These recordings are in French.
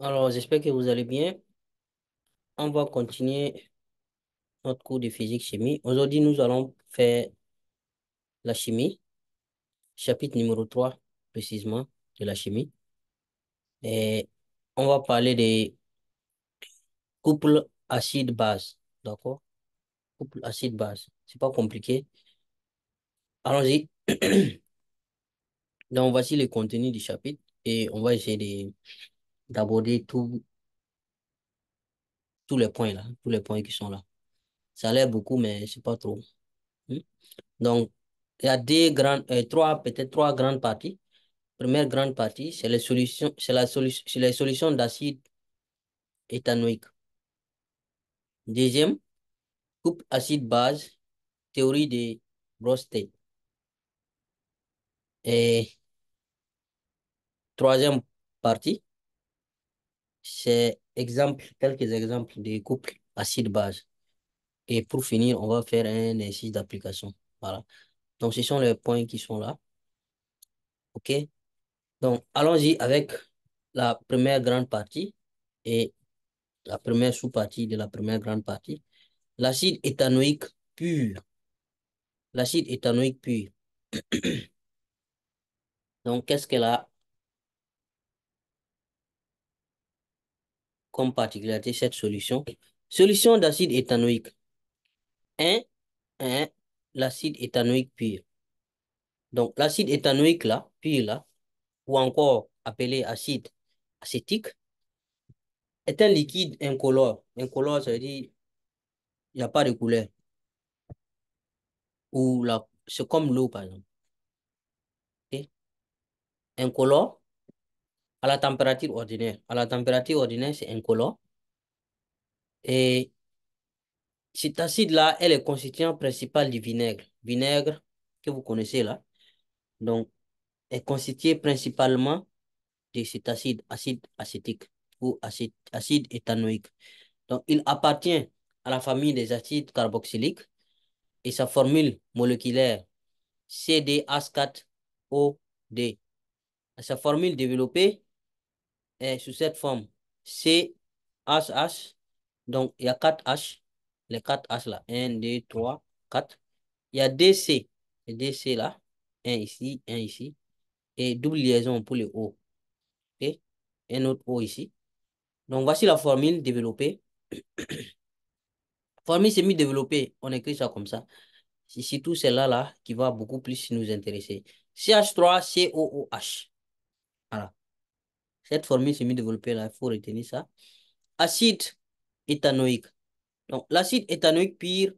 Alors, j'espère que vous allez bien. On va continuer notre cours de physique-chimie. Aujourd'hui, nous allons faire la chimie, chapitre numéro 3, précisément, de la chimie. Et on va parler des couples acide-base, d'accord? Couple acide-base, c'est pas compliqué. Allons-y. Donc, voici le contenu du chapitre et on va essayer de d'aborder tous les points là, tous les points qui sont là. Ça a l'air beaucoup, mais c'est pas trop. Hmm? Donc, il y a grandes, euh, trois, peut-être trois grandes parties. Première grande partie, c'est les solutions, c'est la solution, les solutions d'acide éthanoïque. Deuxième, coupe acide-base, théorie de Brosted. Et troisième partie, c'est exemple, quelques exemples de couples acide-base. Et pour finir, on va faire un exercice d'application. Voilà. Donc, ce sont les points qui sont là. OK? Donc, allons-y avec la première grande partie et la première sous-partie de la première grande partie. L'acide éthanoïque pur. L'acide éthanoïque pur. Donc, qu'est-ce qu'elle a comme particularité cette solution. Solution d'acide éthanoïque. 1, 1, l'acide éthanoïque pur. Donc, l'acide éthanoïque là, pur là, ou encore appelé acide acétique, est un liquide incolore. Incolore, ça veut dire il n'y a pas de couleur. Ou c'est comme l'eau, par exemple. ok Incolore, à la température ordinaire. À la température ordinaire, c'est incolore. Et cet acide-là est le constituant principal du vinaigre. Vinaigre que vous connaissez là. Donc, est constitué principalement de cet acide, acide acétique ou acide, acide éthanoïque. Donc, il appartient à la famille des acides carboxyliques et sa formule moléculaire CDH4OD. Sa formule développée sous cette forme CHH. Donc, il y a 4 H. Les 4 H là. 1, 2, 3, 4. Il y a DC. DC là. 1 ici, 1 ici. Et double liaison pour les O. OK? Un autre O ici. Donc, voici la formule développée. formule semi-développée, on écrit ça comme ça. C'est surtout celle-là là, qui va beaucoup plus nous intéresser. CH3COOH. Cette formule, semi développée là, il faut retenir ça. Acide éthanoïque. Donc, l'acide éthanoïque pur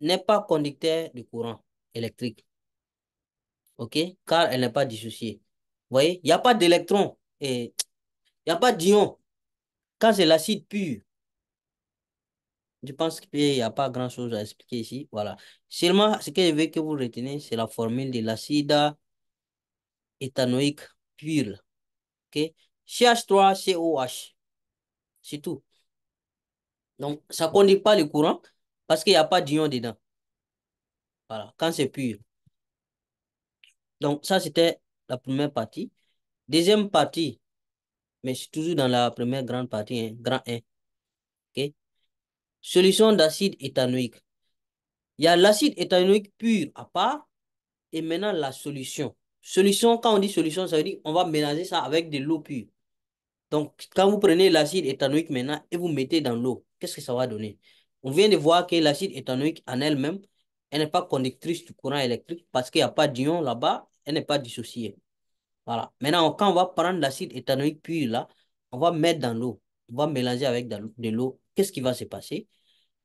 n'est pas conducteur de courant électrique. OK? Car elle n'est pas dissociée. Vous voyez? Il n'y a pas d'électrons. et il n'y a pas d'ion. Quand c'est l'acide pur, je pense qu'il n'y a pas grand-chose à expliquer ici. Voilà. Seulement, ce que je veux que vous reteniez, c'est la formule de l'acide éthanoïque pur. CH3COH. C'est tout. Donc, ça ne conduit pas le courant parce qu'il n'y a pas d'ion dedans. Voilà, quand c'est pur. Donc, ça, c'était la première partie. Deuxième partie, mais c'est toujours dans la première grande partie, hein, grand 1. Solution d'acide éthanoïque. Il y a l'acide éthanoïque pur à part et maintenant la solution. Solution, quand on dit solution, ça veut dire qu'on va mélanger ça avec de l'eau pure. Donc, quand vous prenez l'acide éthanoïque maintenant et vous mettez dans l'eau, qu'est-ce que ça va donner On vient de voir que l'acide éthanoïque en elle-même, elle n'est pas conductrice du courant électrique parce qu'il n'y a pas d'ion là-bas, elle n'est pas dissociée. Voilà. Maintenant, quand on va prendre l'acide éthanoïque pur là, on va mettre dans l'eau, on va mélanger avec de l'eau. Qu'est-ce qui va se passer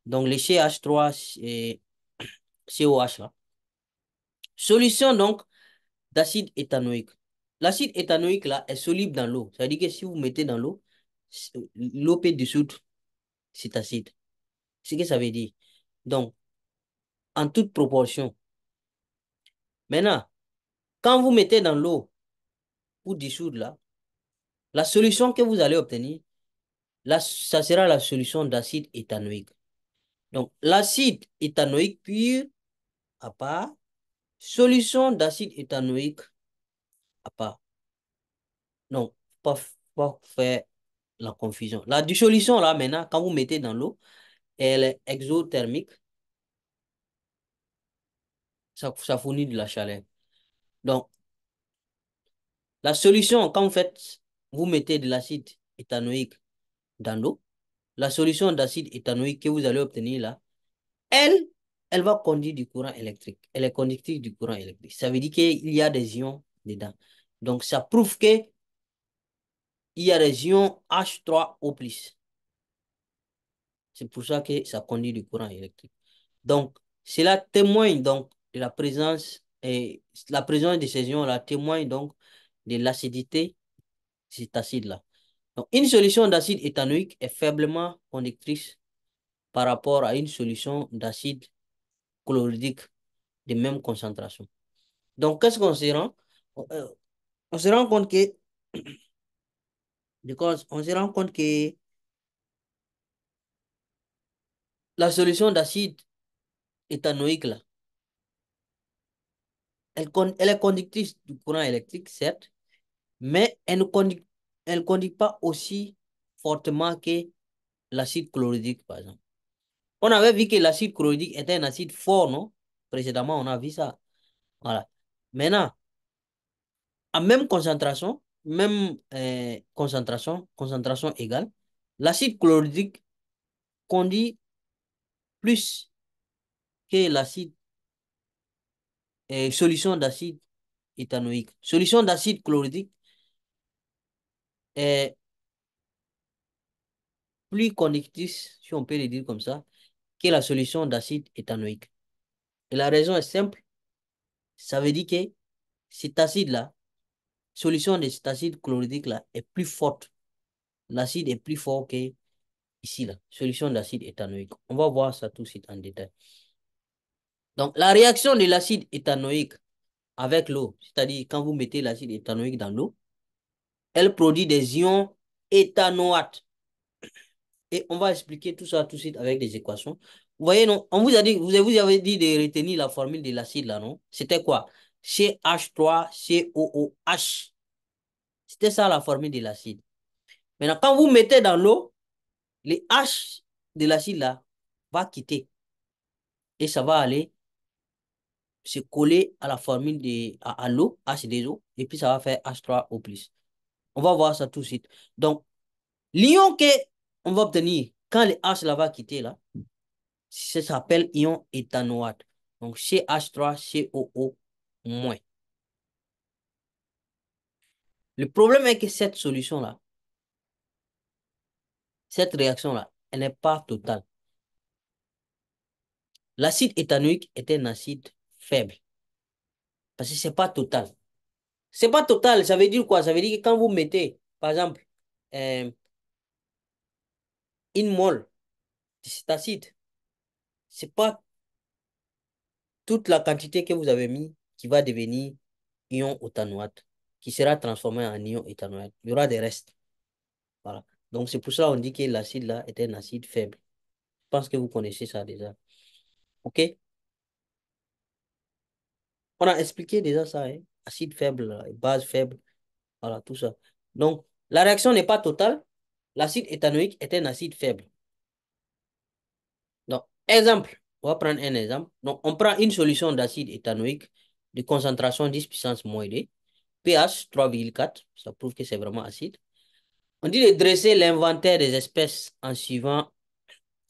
Donc, les CH3 et COH là. Solution donc, d'acide éthanoïque. L'acide éthanoïque, là, est soluble dans l'eau. Ça veut dire que si vous mettez dans l'eau, l'eau peut dissoudre cet acide. C'est ce que ça veut dire. Donc, en toute proportion. Maintenant, quand vous mettez dans l'eau pour dissoudre là, la solution que vous allez obtenir, là, ça sera la solution d'acide éthanoïque. Donc, l'acide éthanoïque pur, à part, Solution d'acide éthanoïque à ah, part. Non, pas, pas faire la confusion. La dissolution, là, maintenant, quand vous mettez dans l'eau, elle est exothermique. Ça, ça fournit de la chaleur. Donc, la solution, quand vous vous mettez de l'acide éthanoïque dans l'eau, la solution d'acide éthanoïque que vous allez obtenir là, elle elle va conduire du courant électrique. Elle est conductrice du courant électrique. Ça veut dire qu'il y a des ions dedans. Donc, ça prouve que il y a des ions H3O+. C'est pour ça que ça conduit du courant électrique. Donc, cela témoigne donc de la présence et la présence de ces ions-là témoigne donc de l'acidité de cet acide-là. Donc, une solution d'acide éthanoïque est faiblement conductrice par rapport à une solution d'acide chloridique de même concentration. Donc, qu'est-ce qu'on se rend On euh, se rend compte que, on se rend compte que la solution d'acide éthanoïque, là, elle, est conductrice du courant électrique, certes, mais elle ne elle conduit pas aussi fortement que l'acide chloridique, par exemple. On avait vu que l'acide chloridique était un acide fort, non Précédemment, on a vu ça. Voilà. Maintenant, à même concentration, même eh, concentration, concentration égale, l'acide chlorhydrique conduit plus que l'acide, et eh, solution d'acide éthanoïque. Solution d'acide chloridique est eh, plus conductrice, si on peut le dire comme ça, que la solution d'acide éthanoïque. Et la raison est simple. Ça veut dire que cet acide-là, solution de cet acide chloridique-là est plus forte. L'acide est plus fort que ici, la solution d'acide éthanoïque. On va voir ça tout de suite en détail. Donc, la réaction de l'acide éthanoïque avec l'eau, c'est-à-dire quand vous mettez l'acide éthanoïque dans l'eau, elle produit des ions éthanoates. Et on va expliquer tout ça tout de suite avec des équations. Vous voyez, non On vous a dit, vous avez dit de retenir la formule de l'acide là, non C'était quoi CH3COOH. C'était ça la formule de l'acide. Maintenant, quand vous mettez dans l'eau, les H de l'acide là va quitter. Et ça va aller se coller à la formule de, à, l'eau, h des eaux. et puis ça va faire H3O+. On va voir ça tout de suite. Donc, l'ion que on va obtenir, quand le H là va quitter là, ça s'appelle ion éthanoate. Donc CH3COO-. Le problème est que cette solution-là, cette réaction-là, elle n'est pas totale. L'acide éthanoïque est un acide faible. Parce que ce n'est pas total. Ce n'est pas total, ça veut dire quoi? Ça veut dire que quand vous mettez, par exemple, euh, une mole de acide, Ce n'est pas toute la quantité que vous avez mis qui va devenir ion otanoate, qui sera transformé en ion éthanoate. Il y aura des restes. Voilà. Donc, c'est pour ça qu'on dit que l'acide là est un acide faible. Je pense que vous connaissez ça déjà. OK? On a expliqué déjà ça, hein? acide faible, base faible, voilà, tout ça. Donc, la réaction n'est pas totale, l'acide éthanoïque est un acide faible. Donc, exemple, on va prendre un exemple. Donc, on prend une solution d'acide éthanoïque de concentration 10 puissance moins D, pH 3,4, ça prouve que c'est vraiment acide. On dit de dresser l'inventaire des espèces en suivant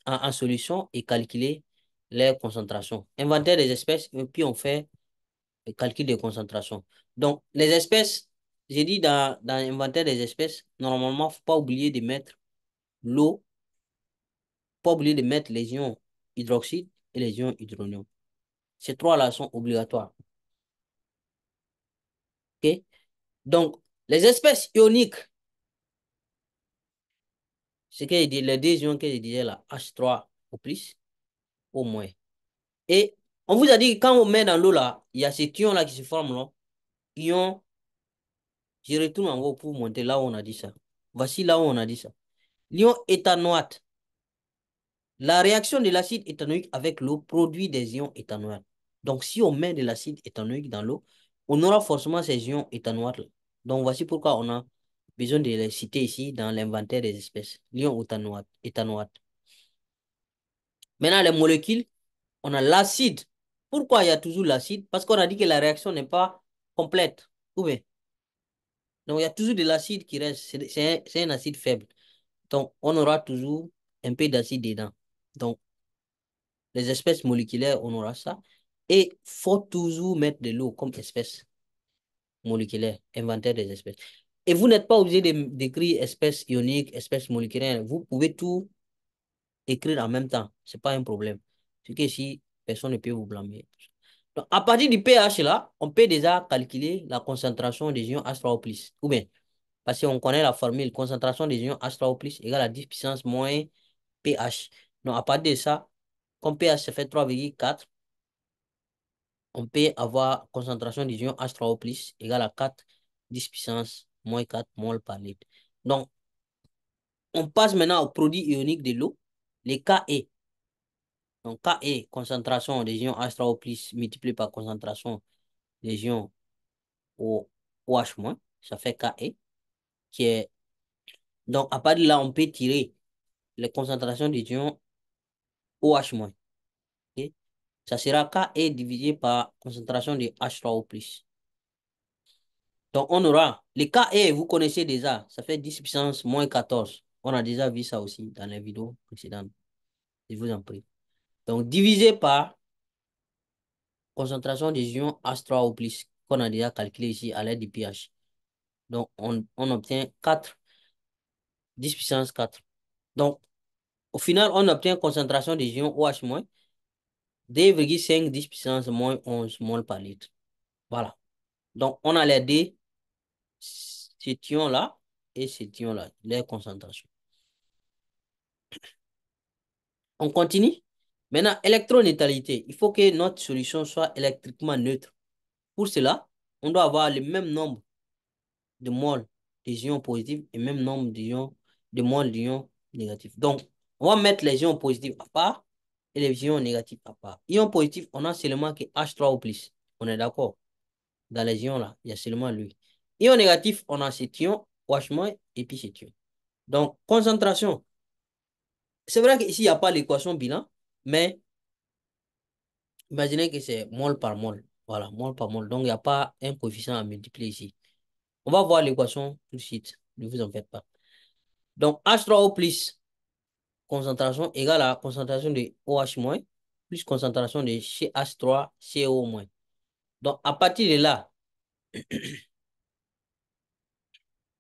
en, solution et calculer leur concentration. Inventaire des espèces, et puis on fait le calcul des concentrations. Donc, les espèces j'ai dit dans, l'inventaire des espèces, normalement, il ne faut pas oublier de mettre l'eau, pas oublier de mettre les ions hydroxyde et les ions hydronium. Ces trois-là sont obligatoires. OK? Donc, les espèces ioniques, ce que les deux ions que je disais là, H3 au plus, au moins. Et on vous a dit que quand on met dans l'eau là, il y a ces ions là qui se forment. là, ont je retourne en haut pour monter là où on a dit ça. Voici là où on a dit ça. L'ion éthanoate. La réaction de l'acide éthanoïque avec l'eau produit des ions éthanoïdes. Donc, si on met de l'acide éthanoïque dans l'eau, on aura forcément ces ions éthanoïdes. Donc, voici pourquoi on a besoin de les citer ici dans l'inventaire des espèces. L'ion éthanoate, Maintenant, les molécules, on a l'acide. Pourquoi il y a toujours l'acide Parce qu'on a dit que la réaction n'est pas complète. Ou donc, il y a toujours de l'acide qui reste. C'est un, acide faible. Donc, on aura toujours un peu d'acide dedans. Donc, les espèces moléculaires, on aura ça. Et il faut toujours mettre de l'eau comme espèce moléculaire, inventaire des espèces. Et vous n'êtes pas obligé d'écrire espèce ionique, espèce moléculaire. Vous pouvez tout écrire en même temps. Ce n'est pas un problème. Ce que si personne ne peut vous blâmer à partir du pH là, on peut déjà calculer la concentration des ions H3O+. Ou bien, parce qu'on connaît la formule concentration des ions H3O+, égale à 10 puissance moins pH. Donc, à partir de ça, comme pH se fait 3,4, on peut avoir concentration des ions H3O+, égale à 4, 10 puissance moins 4 mol par litre. Donc, on passe maintenant au produit ionique de l'eau, les KE. Donc, Ke, concentration des ions H3 o multiplié par concentration des ions OH-, ça fait Ke, qui est... Donc, à partir de là, on peut tirer les concentrations des ions OH-. Ça sera Ke divisé par concentration des H3O+. Donc, on aura... Les Ke, vous connaissez déjà, ça fait 10 puissance moins 14. On a déjà vu ça aussi dans les vidéos précédentes. Je vous en prie. Donc, divisé par concentration des ions H3 o qu'on a déjà calculé ici à l'aide du pH. Donc, on, obtient 4, 10 puissance 4. Donc, au final, on obtient concentration des ions OH-, 2,5 10 puissance moins 11 mol par litre. Voilà. Donc, on a les deux, cet ion-là et ces ions là les concentrations. On continue. Maintenant, électronétalité, il faut que notre solution soit électriquement neutre. Pour cela, on doit avoir le même nombre de moles d'ions ions positifs et même nombre d'ions de moles d'ions négatifs. Donc, on va mettre les ions positifs à part et les ions négatifs à part. Ions positifs, on a seulement que H3 ou plus. On est d'accord Dans les ions là, il y a seulement lui. Ions négatif, on a cet ion OH- et puis cet ion. Donc, concentration. C'est vrai qu'ici, il n'y a pas l'équation bilan. Mais imaginez que c'est mol par mol. Voilà, mol par mol. Donc, il n'y a pas un coefficient à multiplier ici. On va voir l'équation tout de suite. Ne vous en faites pas. Donc, H3O plus concentration égale à concentration de OH- plus concentration de CH3CO-. Donc, à partir de là,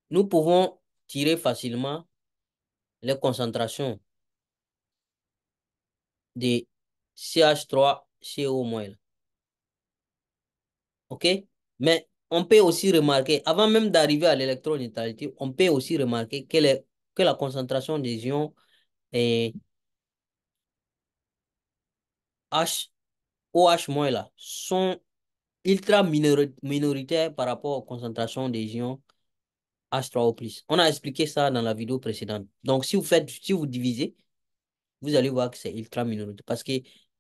nous pouvons tirer facilement les concentrations de CH3CO-. OK Mais on peut aussi remarquer, avant même d'arriver à l'électroneutralité, on peut aussi remarquer que, que la concentration des ions est eh, H, OH- sont ultra minoritaires par rapport aux concentrations des ions H3O+. On a expliqué ça dans la vidéo précédente. Donc, si vous faites, si vous divisez, vous allez voir que c'est ultra minoritaire. Parce que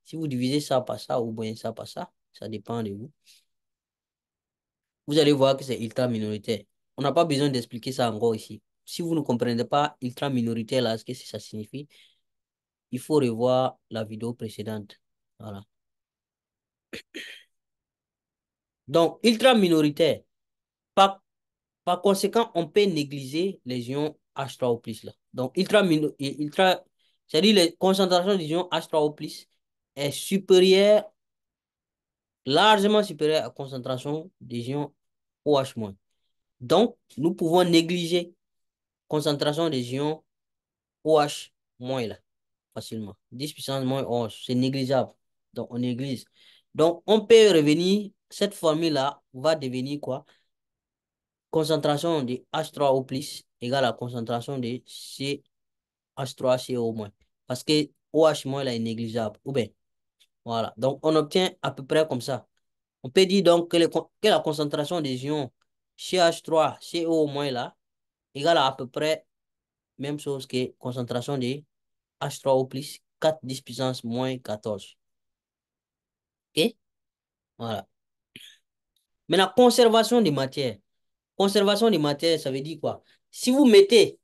si vous divisez ça par ça ou bien ça par ça, ça dépend de vous. Vous allez voir que c'est ultra minoritaire. On n'a pas besoin d'expliquer ça encore ici. Si vous ne comprenez pas ultra minoritaire, là, ce que ça signifie, il faut revoir la vidéo précédente. Voilà. Donc, ultra minoritaire. Par, par conséquent, on peut négliger les ions H3O+. Là. Donc, ultra, ultra c'est-à-dire la concentration ions H3O+, est supérieure, largement supérieure à la concentration ions OH-. Donc, nous pouvons négliger la concentration des ions OH- là, facilement. 10 puissance moins 11, c'est négligeable. Donc, on néglige. Donc, on peut revenir, cette formule-là va devenir quoi? Concentration de H3O+, égale à la concentration de h 3 co parce que OH- là est négligeable. Ou bien, voilà. Donc, on obtient à peu près comme ça. On peut dire donc que, la concentration des ions CH3, CO- là, égale à, à peu près même chose que concentration de H3O+, 4 10 puissance moins 14. OK? Voilà. Maintenant, conservation des matières. Conservation des matières, ça veut dire quoi? Si vous mettez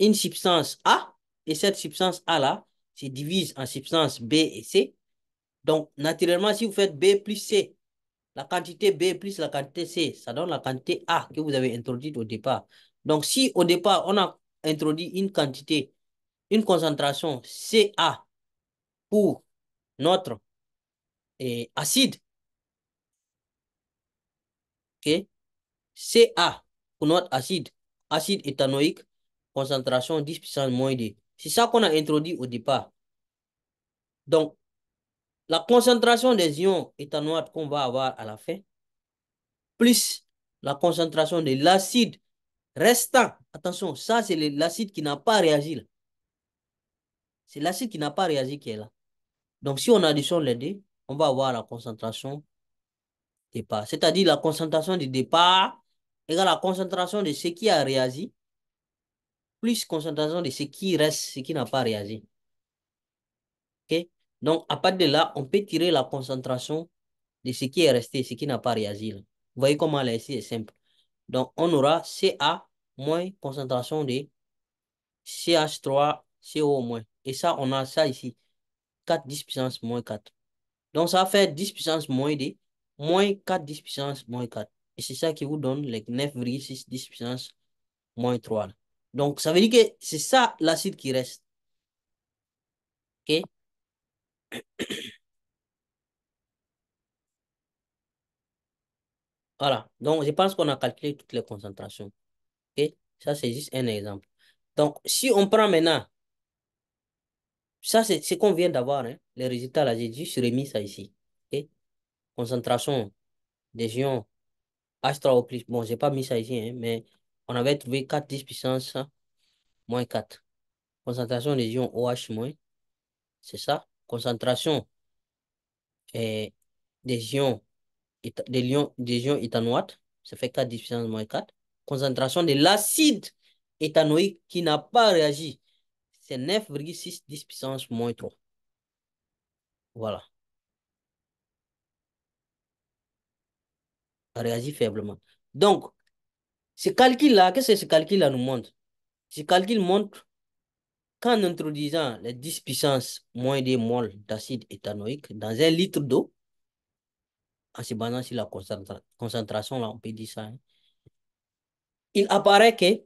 une substance A, et cette substance A là se divise en substance B et C. Donc, naturellement, si vous faites B plus C, la quantité B plus la quantité C, ça donne la quantité A que vous avez introduite au départ. Donc, si au départ, on a introduit une quantité, une concentration CA pour notre et eh, acide, CA pour notre acide, acide éthanoïque, concentration 10 puissance moins D. C'est ça qu'on a introduit au départ. Donc, la concentration des ions éthanoates qu'on va avoir à la fin, plus la concentration de l'acide restant. Attention, ça c'est l'acide qui n'a pas réagi. C'est l'acide qui n'a pas réagi qui est là. Donc, si on additionne les deux, on va avoir la concentration départ. C'est-à-dire la concentration du départ égale la concentration de ce qui a réagi plus concentration de ce qui reste, ce qui n'a pas réagi. OK Donc, à partir de là, on peut tirer la concentration de ce qui est resté, ce qui n'a pas réagi. Vous voyez comment elle est simple. Donc, on aura CA moins concentration de CH3, CO moins. Et ça, on a ça ici. 4, 10 puissance moins 4. Donc, ça fait 10 puissance moins D, moins 4, 10 puissance moins 4. Et c'est ça qui vous donne les 9,6, 10 puissance moins 3. Donc, ça veut dire que c'est ça l'acide qui reste. OK Voilà. Donc, je pense qu'on a calculé toutes les concentrations. OK Ça, c'est juste un exemple. Donc, si on prend maintenant, ça, c'est ce qu'on vient d'avoir, hein, les résultats, là, j'ai juste remis ça ici. OK Concentration des ions h Bon, j'ai pas mis ça ici, hein, mais on avait trouvé 4 10 puissance moins 4. Concentration des ions OH moins. C'est ça. Concentration eh, des ions des ions, des Ça fait 4 10 puissance moins 4. Concentration de l'acide éthanoïque qui n'a pas réagi. C'est 9,6 10 puissance moins 3. Voilà. réagit faiblement. Donc, ce calcul-là, qu'est-ce que ce calcul-là nous montre Ce calcul montre qu'en introduisant les 10 puissance moins des moles d'acide éthanoïque dans un litre d'eau, en se basant sur la concentration, là, on peut dire ça, hein, il apparaît que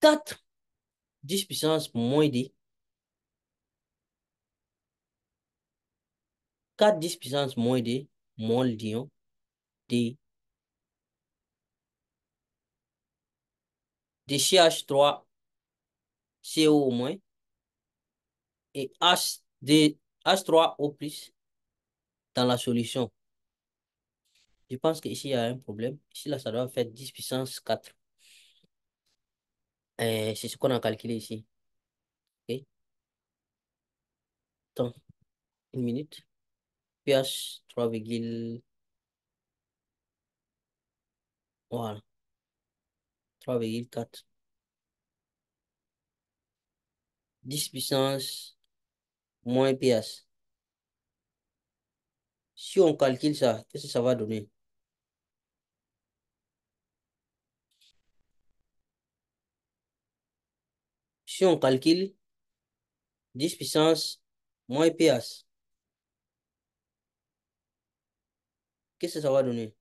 4 10 puissance moins des 4 10 puissance moins des moles d'ion d. de CH3, CO au moins, et H H3 o plus dans la solution. Je pense qu'ici, il y a un problème. Ici, là, ça doit faire 10 puissance 4. Euh, c'est ce qu'on a calculé ici. OK. Attends, une minute. pH 3, voilà. 3,4 4. 10 puissance moins PS Si on calcule ça, qu'est-ce que ça va donner? Si on calcule 10 puissance moins PS qu'est-ce que ça va donner?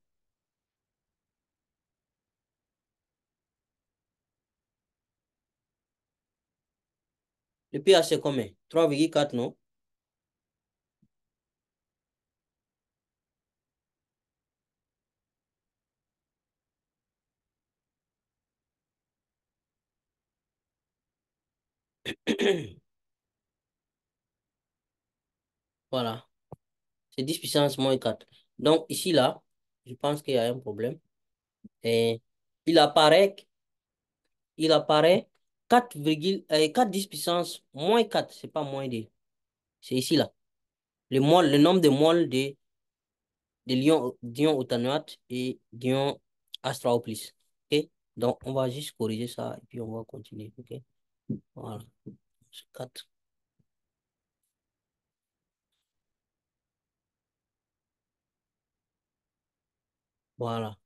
Le pH c'est combien 3,4, non Voilà. C'est 10 puissance moins 4. Donc ici, là, je pense qu'il y a un problème. Et il apparaît, il apparaît 4, 4 10 puissance moins 4, c'est pas moins 2. C'est ici là. Le, le nombre de moles de, de l'ion et d'ion astraoplis. ok Donc, on va juste corriger ça et puis on va continuer. ok Voilà. 4. Voilà.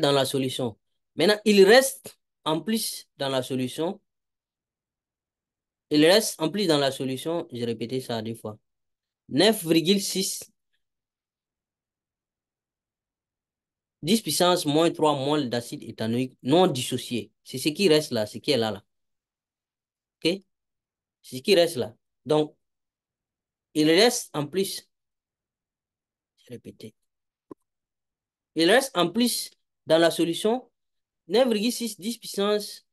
dans la solution. Maintenant, il reste en plus dans la solution. Il reste en plus dans la solution. J'ai répété ça deux fois. 9,6 10 puissance moins 3 moles d'acide éthanoïque non dissocié. C'est ce qui reste là, ce qui est là. là. OK? C'est ce qui reste là. Donc, il reste en plus. je répété. Il reste en plus dans la solution, 9,6 10 puissance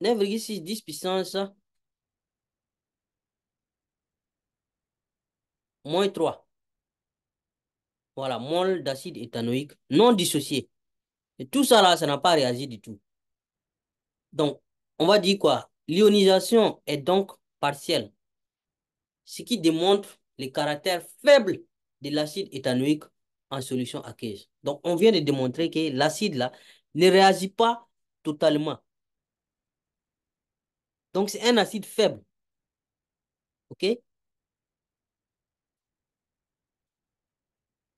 9,6 10 puissance moins 3. Voilà, mol d'acide éthanoïque non dissocié. Et tout ça là, ça n'a pas réagi du tout. Donc, on va dire quoi L'ionisation est donc partielle, ce qui démontre le caractère faible de l'acide éthanoïque en solution aqueuse. Donc, on vient de démontrer que l'acide là ne réagit pas totalement. Donc, c'est un acide faible. OK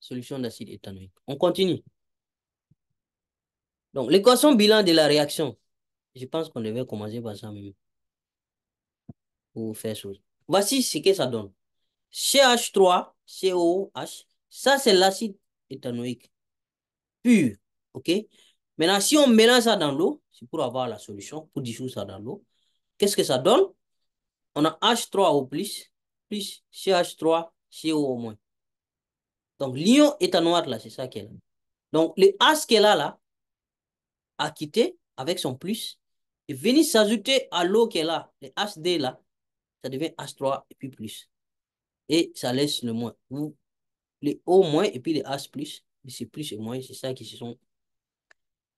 Solution d'acide éthanoïque. On continue. Donc, l'équation bilan de la réaction. Je pense qu'on devait commencer par ça même. pour faire chose. Voici ce que ça donne. CH3, coh ça c'est l'acide éthanoïque pure. OK Maintenant, si on mélange ça dans l'eau, c'est pour avoir la solution, pour dissoudre ça dans l'eau. Qu'est-ce que ça donne On a H3O+, plus CH3, CO au moins. Donc, l'ion éthanoïque là, c'est ça qu'elle a. Donc, le H qu'elle a là, a quitté avec son plus, et venir s'ajouter à l'eau qu'elle a, le HD là, ça devient H3 et puis plus. Et ça laisse le moins. Vous les O moins et puis les H plus. C'est plus et moins, c'est ça qui se sont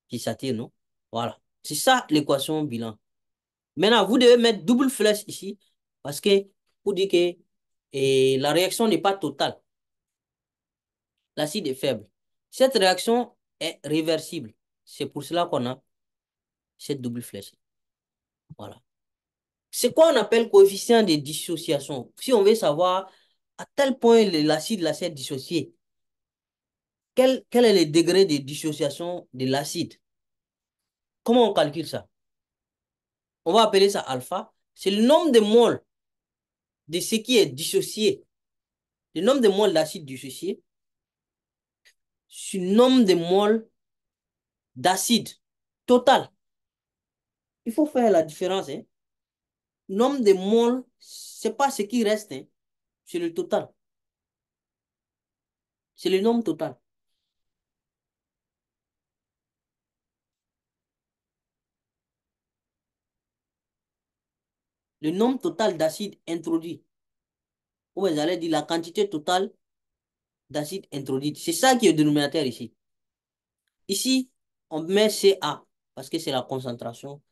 qui s'attirent, non? Voilà. C'est ça l'équation bilan. Maintenant, vous devez mettre double flèche ici parce que vous dites que et la réaction n'est pas totale. L'acide est faible. Cette réaction est réversible. C'est pour cela qu'on a cette double flèche. Voilà. C'est quoi on appelle coefficient de dissociation? Si on veut savoir à tel point l'acide l'acide dissocié. Quel, est le degré de dissociation de l'acide Comment on calcule ça On va appeler ça alpha. C'est le nombre de moles de ce qui est dissocié. Le nombre de moles d'acide dissocié sur le nombre de moles d'acide total. Il faut faire la différence. Le hein. Nombre de moles, ce n'est pas ce qui reste. Hein. C'est le total. C'est le nombre total. Le nombre total d'acide introduit Ou vous allez dire la quantité totale d'acide introduite. C'est ça qui est le dénominateur ici. Ici, on met CA parce que c'est la concentration.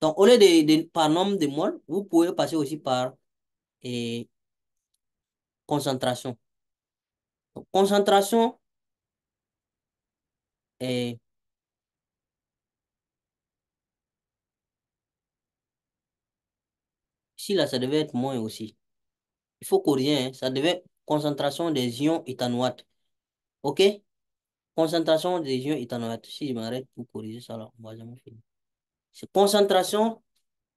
Donc, au lieu de, par nombre de moles, vous pouvez passer aussi par et, eh, concentration. concentration Et Ici, là, ça devait être moins aussi. Il faut corriger, hein. ça devait être concentration des ions éthanoates. OK Concentration des ions éthanoates. Si je m'arrête pour corriger ça, là, on va jamais finir. C'est concentration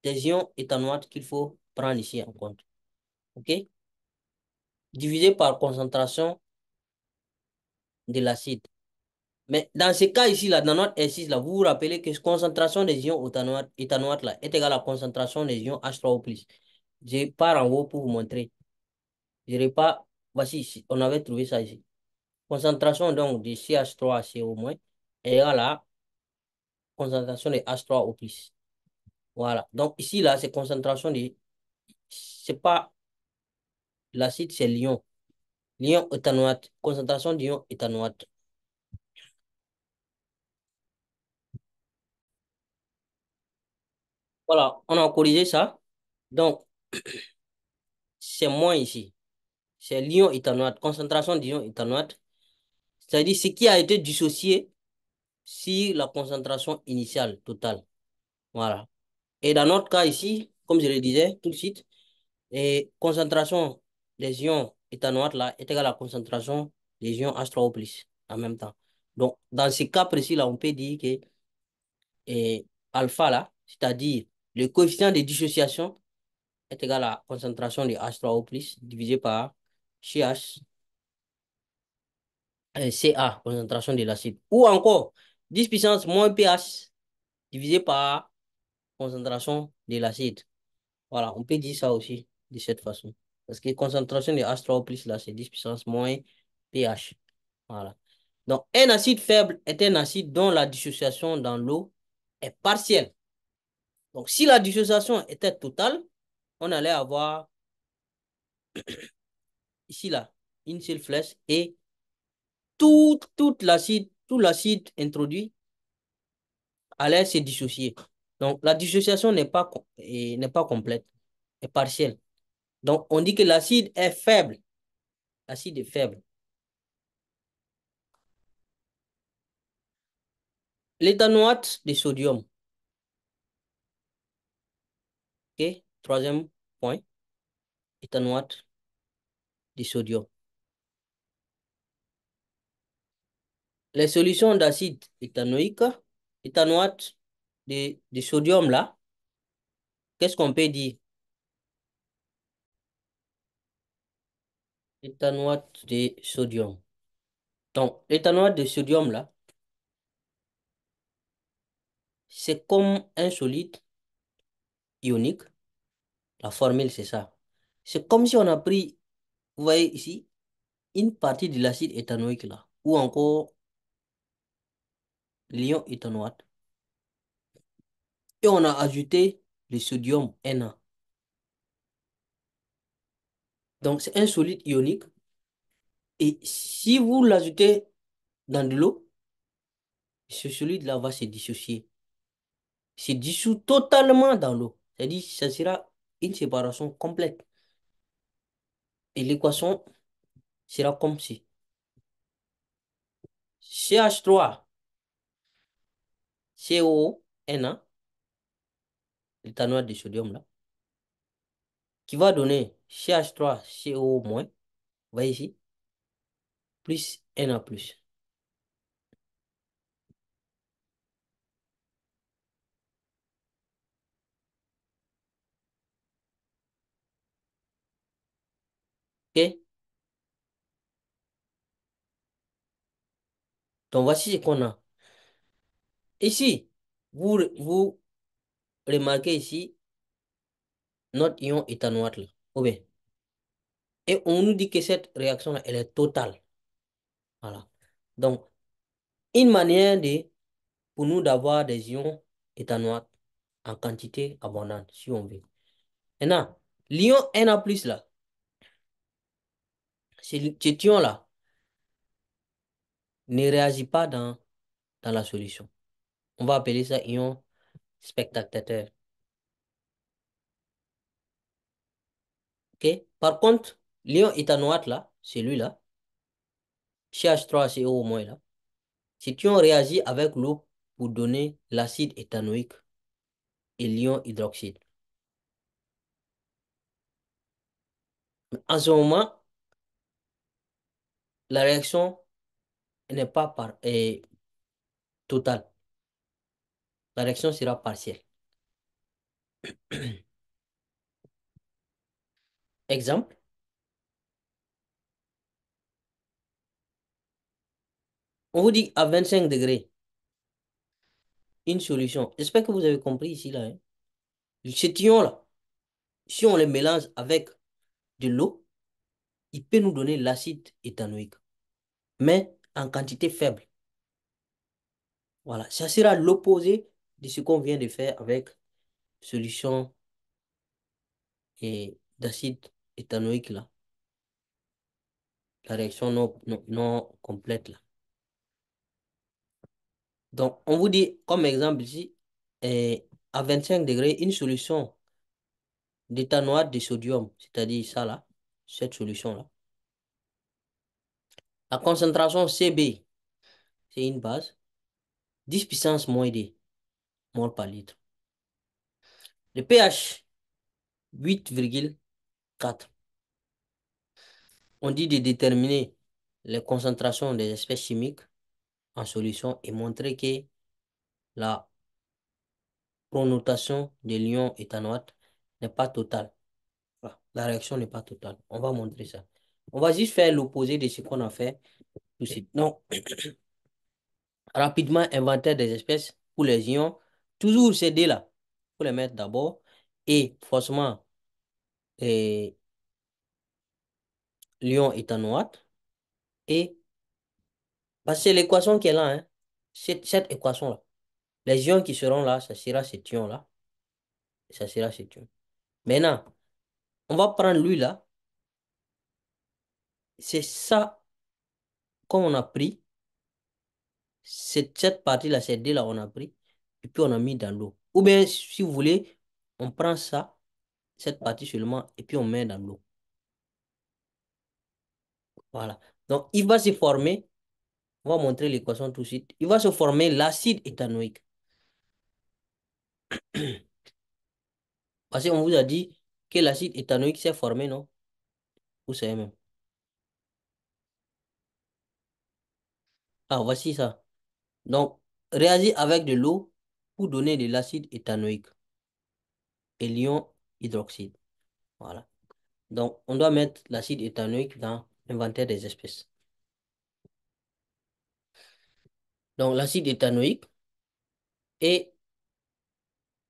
des ions éthanoates qu'il faut prendre ici en compte. OK divisé par concentration de l'acide. Mais dans ce cas ici, là, dans notre exercice, là, vous vous rappelez que la concentration des ions éthanoates là, est égale à la concentration des ions H3O+. Je pars en haut pour vous montrer. Je pas Voici on avait trouvé ça ici. Concentration donc de CH3 CO- moins égale à concentration de H3O+. Voilà. Donc ici, là, c'est concentration de... C'est pas L'acide, c'est l'ion. L'ion éthanoate. Concentration d'ion éthanoate. Voilà, on a corrigé ça. Donc, c'est moins ici. C'est l'ion éthanoate, concentration d'ion éthanoate. C'est-à-dire ce qui a été dissocié sur la concentration initiale totale. Voilà. Et dans notre cas ici, comme je le disais tout de suite, et concentration les ions éthanoates là est égal à la concentration des ions H3O+, en même temps. Donc, dans ce cas précis là, on peut dire que alpha là, c'est-à-dire le coefficient de dissociation est égal à la concentration de H3O+, divisé par CH, euh, CA, concentration de l'acide. Ou encore, 10 puissance moins pH, divisé par concentration de l'acide. Voilà, on peut dire ça aussi de cette façon. Parce que concentration de H3O+, là, c'est 10 puissance moins pH. Voilà. Donc, un acide faible est un acide dont la dissociation dans l'eau est partielle. Donc, si la dissociation était totale, on allait avoir ici, là, une seule flèche et tout, l'acide tout l'acide introduit allait se dissocier. Donc, la dissociation n'est pas, n'est pas complète, est partielle. Donc, on dit que l'acide est faible. L'acide est faible. L'éthanoate de sodium. OK, troisième point. Éthanoate de sodium. Les solutions d'acide éthanoïque, éthanoate de, de sodium là, qu'est-ce qu'on peut dire Éthanoate de sodium. Donc, l'éthanoate de sodium, là, c'est comme un solide ionique. La formule, c'est ça. C'est comme si on a pris, vous voyez ici, une partie de l'acide éthanoïque, là, ou encore l'ion éthanoate. Et on a ajouté le sodium Na. Donc, c'est un solide ionique. Et si vous l'ajoutez dans de l'eau, ce solide-là va se dissocier. Se dissout totalement dans l'eau. C'est-à-dire, ça sera une séparation complète. Et l'équation sera comme si. CH3, CO, Na, de sodium là, qui va donner CH3, CO-, moins, voyez ici, plus N a Plus. OK Donc, voici ce qu'on a. Ici, vous, vous remarquez ici, notre ion éthanoate, là, Et on nous dit que cette réaction-là, elle est totale. Voilà. Donc, une manière de, pour nous d'avoir des ions éthanoïdes en quantité abondante, si on veut. Maintenant, l'ion Na+, là, cet ion-là ne réagit pas dans, dans la solution. On va appeler ça ion spectateur. Par contre, l'ion éthanoate, là, celui-là, CH3CO au moins, là, cet ion réagit avec l'eau pour donner l'acide éthanoïque et l'ion hydroxyde. en ce moment, la réaction n'est pas totale. La réaction sera partielle. Exemple? On vous dit à 25 degrés, une solution. J'espère que vous avez compris ici, là. Le Ces là si on les mélange avec de l'eau, il peut nous donner l'acide éthanoïque, mais en quantité faible. Voilà, ça sera l'opposé de ce qu'on vient de faire avec solution et d'acide éthanoïque là. La réaction non, non, complète là. Donc, on vous dit, comme exemple ici, et eh, à 25 degrés, une solution d'éthanoate de sodium, c'est-à-dire ça là, cette solution là. La concentration CB, c'est une base, 10 puissance moins D, mol par litre. Le pH, 8, 4. On dit de déterminer les concentrations des espèces chimiques en solution et montrer que la pronotation des ions éthanoate n'est pas totale. La réaction n'est pas totale. On va montrer ça. On va juste faire l'opposé de ce qu'on a fait tout de suite. Non. rapidement, inventaire des espèces pour les ions. Toujours ces deux-là, pour les mettre d'abord. Et forcément, et Lyon est en droite. Et parce c'est l'équation qui est là, hein. cette, équation-là. Les ions qui seront là, ça sera cet ion-là. Ça sera cet ion. Maintenant, on va prendre lui là. C'est ça on a pris. Cette, cette partie-là, Cette dé là on a pris. Et puis on a mis dans l'eau. Ou bien, si vous voulez, on prend ça cette partie seulement et puis on met dans l'eau. Voilà. Donc, il va se former. On va montrer l'équation tout de suite. Il va se former l'acide éthanoïque. Parce qu'on vous a dit que l'acide éthanoïque s'est formé, non? Vous savez même. Ah, voici ça. Donc, réagir avec de l'eau pour donner de l'acide éthanoïque. Et l'ion hydroxyde. Voilà. Donc, on doit mettre l'acide éthanoïque dans l'inventaire des espèces. Donc, l'acide éthanoïque et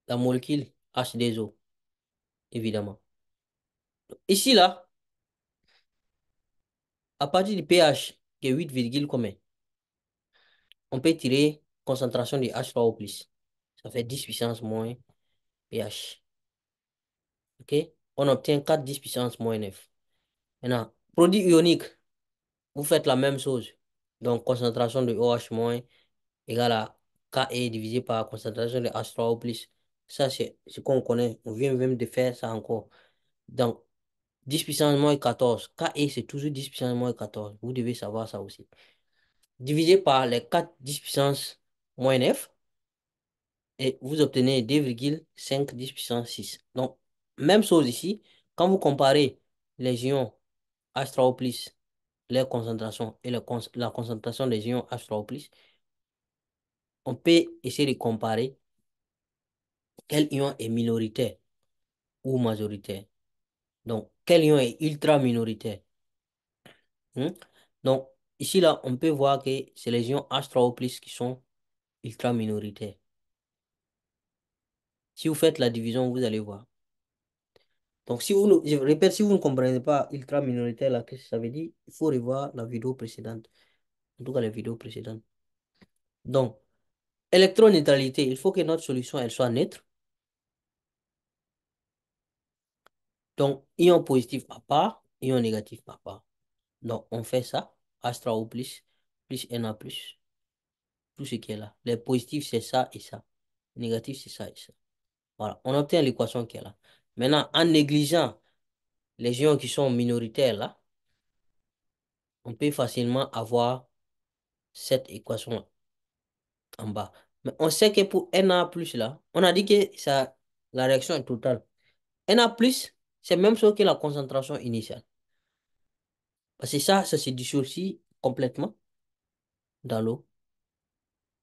la molécule H2O, évidemment. Ici, là, à partir du pH qui est 8, On peut tirer concentration de H3O+. Ça fait 10 puissance moins pH. OK? On obtient 4 10 puissance moins 9. Maintenant, produit ionique, vous faites la même chose. Donc, concentration de OH- égale à KA divisé par concentration de H3O+. Ça, c'est ce qu'on connaît. On vient même de faire ça encore. Donc, 10 puissance moins 14. KA c'est toujours 10 puissance moins 14. Vous devez savoir ça aussi. Divisé par les 4 10 puissance moins 9. Et vous obtenez 2,5 10 puissance 6. Donc, même chose ici, quand vous comparez les ions H3O+, les concentrations et la concentration des ions h on peut essayer de comparer quel ion est minoritaire ou majoritaire. Donc, quel ion est ultra minoritaire. Hmm? Donc, ici, là, on peut voir que c'est les ions h qui sont ultra minoritaires. Si vous faites la division, vous allez voir. Donc, si vous je répète, si vous ne comprenez pas ultra minoritaire, là, qu'est-ce que ça veut dire? Il faut revoir la vidéo précédente. En tout cas, la vidéo précédente. Donc, électroneutralité, il faut que notre solution, elle soit neutre. Donc, ion positif à part, ion négatif à part. Donc, on fait ça. Astra O+, plus, plus Na+, plus, tout ce qui est là. Les positifs, c'est ça et ça. Négatif, c'est ça et ça. Voilà, on obtient l'équation qui est là. Maintenant, en négligeant les ions qui sont minoritaires là, on peut facilement avoir cette équation en bas. Mais on sait que pour Na là, on a dit que ça, la réaction est totale. Na plus, c'est même chose que la concentration initiale. Parce que ça, ça se dissocie complètement dans l'eau.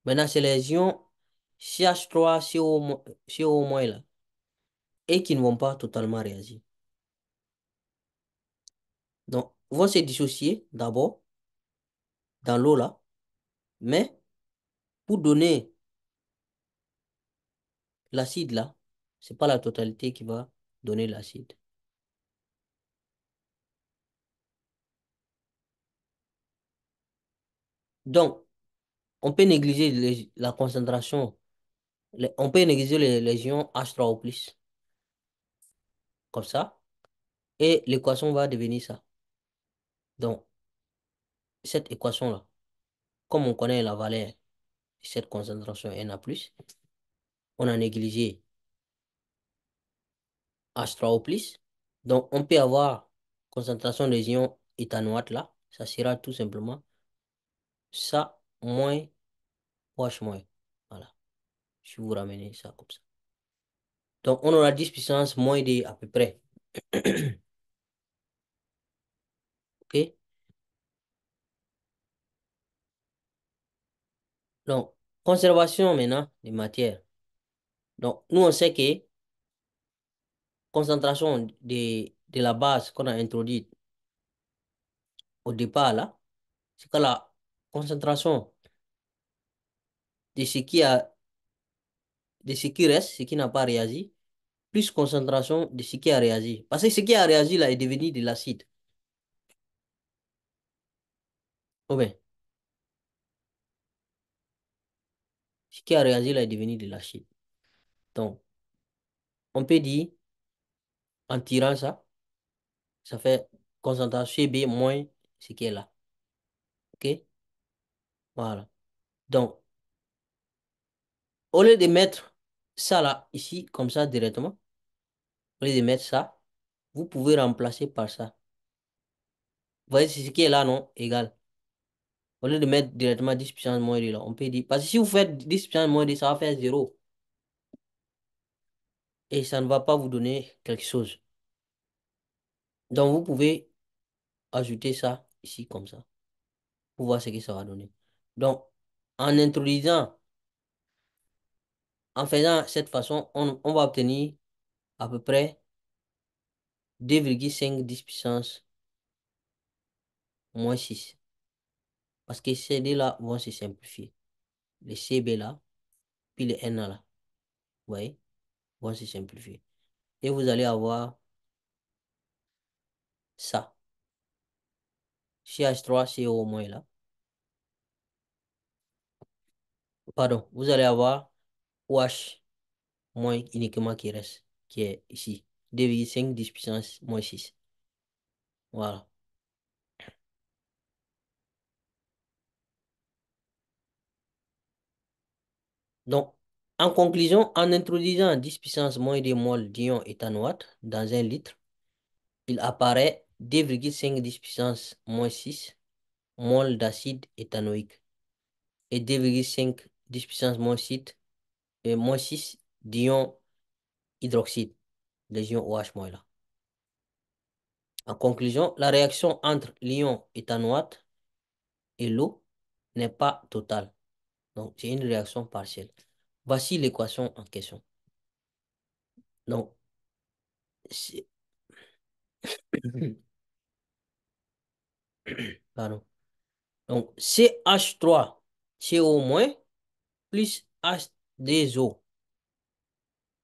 Maintenant, c'est les ions CH3, CO-, CO- là, et qui ne vont pas totalement réagir. Donc, vont se dissocier d'abord dans l'eau là, mais pour donner l'acide là, c'est pas la totalité qui va donner l'acide. Donc, on peut négliger la concentration, on peut négliger les, les ions H3O+ ça, et l'équation va devenir ça. Donc, cette équation-là, comme on connaît la valeur de cette concentration Na+, on a négligé H3O+, donc on peut avoir concentration des ions éthanoates là, ça sera tout simplement ça moins H moins. Voilà. Je vais vous ramener ça comme ça. Donc, on aura 10 puissance moins d à peu près. OK Donc, conservation maintenant des matières. Donc, nous, on sait que concentration de, de la base qu'on a introduite au départ, là, c'est que la concentration de ce qui, a, de ce qui reste, ce qui n'a pas réagi, plus concentration de ce qui a réagi. Parce que ce qui a réagi là est devenu de l'acide. Ok. ce qui a réagi là est devenu de l'acide. Donc, on peut dire, en tirant ça, ça fait concentration B moins ce qui est là. OK? Voilà. Donc, au lieu de mettre ça là, ici, comme ça, directement, au de mettre ça, vous pouvez remplacer par ça. Vous voyez, ce qui est là, non Égal. Au lieu de mettre directement 10 puissance moins 2 là, on peut dire. Parce que si vous faites 10 puissance moins 2, ça va faire 0. Et ça ne va pas vous donner quelque chose. Donc, vous pouvez ajouter ça ici comme ça. Pour voir ce que ça va donner. Donc, en introduisant, en faisant cette façon, on va obtenir à peu près 2,5 10 puissance moins 6. Parce que ces deux-là vont se simplifier. Les CB là, puis les N là. Vous voyez Vont se simplifier. Et vous allez avoir ça. CH3CO moins là. Pardon, vous allez avoir OH moins uniquement qui reste qui est ici. 2,5 10 puissance moins 6. Voilà. Donc, en conclusion, en introduisant 10 puissance moins 2 moles d'ion éthanoate dans un litre, il apparaît 2,5 10 puissance moins 6 moles d'acide éthanoïque et 2,5 10 puissance moins 6, euh, d'ion moins hydroxyde, les ions OH- là. En conclusion, la réaction entre l'ion éthanoate et l'eau n'est pas totale. Donc, c'est une réaction partielle. Voici l'équation en question. Donc, Pardon. Donc, CH3, CO- plus H2O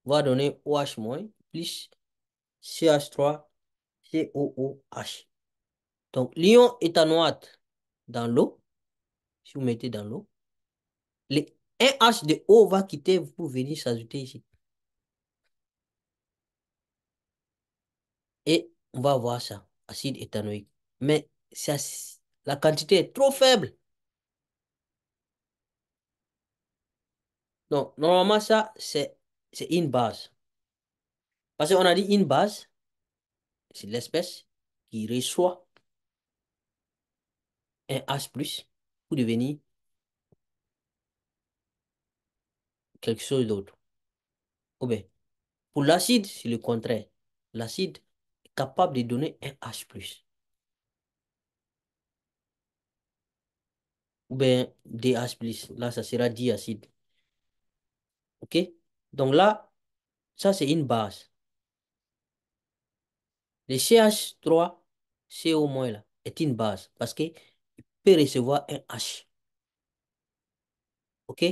va donner OH- plus CH3 COOH. Donc, l'ion éthanoate dans l'eau, si vous mettez dans l'eau, le 1H de O va quitter pour venir s'ajouter ici. Et on va voir ça, acide éthanoïque. Mais la quantité est trop faible. Donc, normalement, ça, c'est c'est une base. Parce qu'on a dit une base, c'est l'espèce qui reçoit un H plus pour devenir quelque chose d'autre. Ou bien, pour l'acide, c'est le contraire. L'acide est capable de donner un H plus. Ou bien, DH plus. Là, ça sera acide OK donc là, ça c'est une base. Le CH3, CO moins là, est une base parce qu'il peut recevoir un H. OK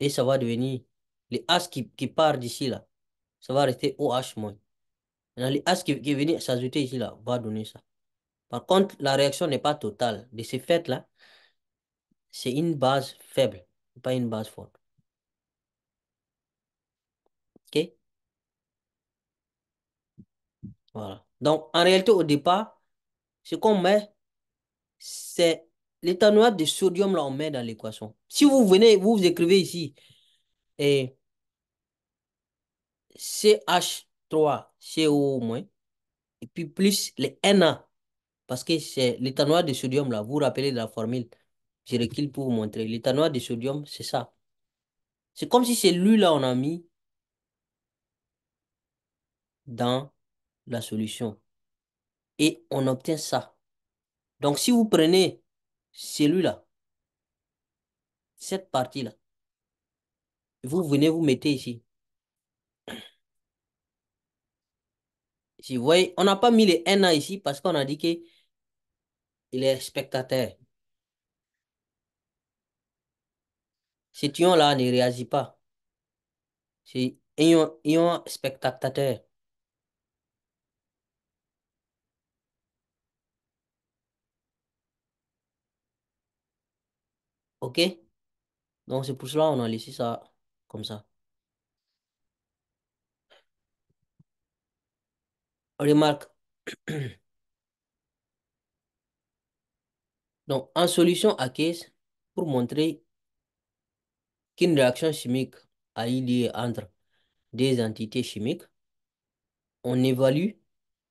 Et ça va devenir le H qui, qui part d'ici là. Ça va rester OH-. Maintenant, le H qui, qui est s'ajouter ici là va donner ça. Par contre, la réaction n'est pas totale. De ce fait là, c'est une base faible, pas une base forte. Voilà. Donc, en réalité, au départ, ce qu'on met, c'est l'éthanoate de sodium, là, on met dans l'équation. Si vous venez, vous, écrivez ici, et CH3CO et puis plus les Na, parce que c'est l'éthanoate de sodium, là, vous vous rappelez de la formule, Je recule pour vous montrer. L'éthanoate de sodium, c'est ça. C'est comme si c'est lui, là, on a mis dans la solution. Et on obtient ça. Donc si vous prenez celui-là, cette partie-là, vous venez vous mettez ici. Si vous voyez, on n'a pas mis les n ici parce qu'on a dit que il est spectateur. Cet là ne réagit pas. C'est ion, un spectateur. OK? Donc, c'est pour cela qu'on a laissé ça comme ça. Remarque. Donc, en solution à caisse, pour montrer qu'une réaction chimique a eu lieu entre des entités chimiques, on évalue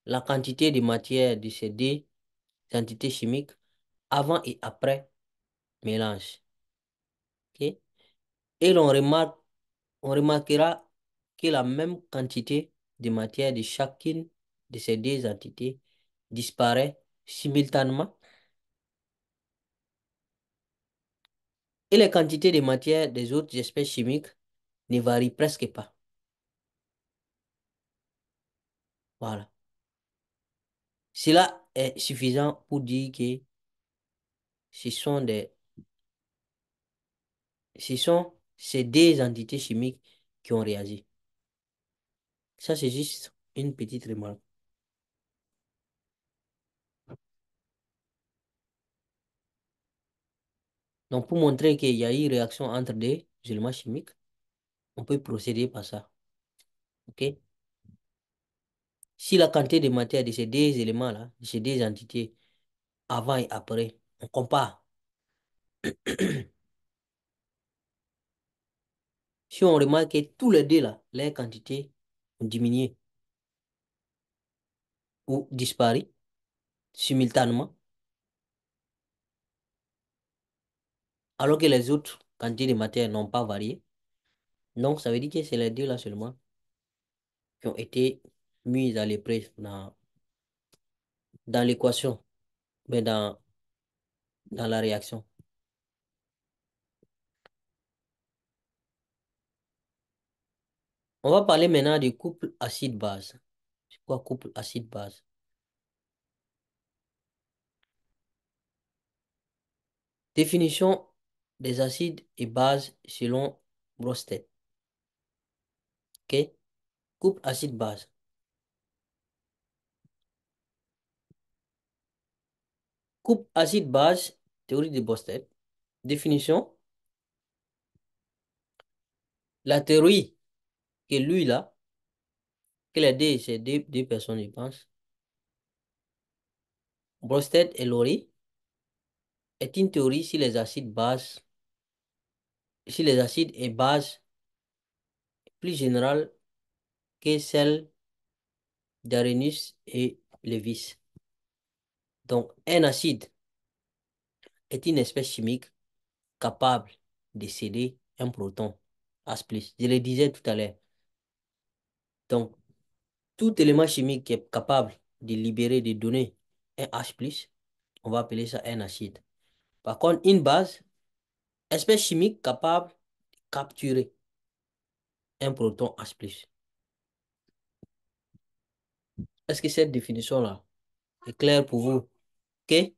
la quantité de matière de ces deux entités chimiques avant et après mélange. Et l'on remarque, on remarquera que la même quantité de matière de chacune de ces deux entités disparaît simultanément. Et les quantités de matière des autres espèces chimiques ne varient presque pas. Voilà. Cela est suffisant pour dire que ce sont des ce sont ces deux entités chimiques qui ont réagi. Ça, c'est juste une petite remarque. Donc, pour montrer qu'il y a eu réaction entre des éléments chimiques, on peut procéder par ça. OK Si la quantité de matière de ces deux éléments-là, de ces deux entités, avant et après, on compare. Si on remarque que tous les deux là, les quantités ont diminué ou disparu simultanément. Alors que les autres quantités de matière n'ont pas varié. Donc, ça veut dire que c'est les deux là seulement qui ont été mises à l'épreuve dans, dans l'équation, mais dans, dans la réaction. On va parler maintenant du couple acide-base. C'est quoi couple acide-base? Définition des acides et bases selon Brosted. OK? Couple acide-base. Couple acide-base, théorie de Brosted. Définition. La théorie que lui là, que les deux, c'est deux, personnes, je pense. Brosted et Lori est une théorie sur les acides bases, si les acides et bases plus générales que celle d'Arenus et Levis. Donc, un acide est une espèce chimique capable de céder un proton, As+. Je le disais tout à l'heure, donc, tout élément chimique qui est capable de libérer, de donner un H+, on va appeler ça un acide. Par contre, une base, espèce chimique capable de capturer un proton H+. Est-ce que cette définition-là est claire pour vous? OK?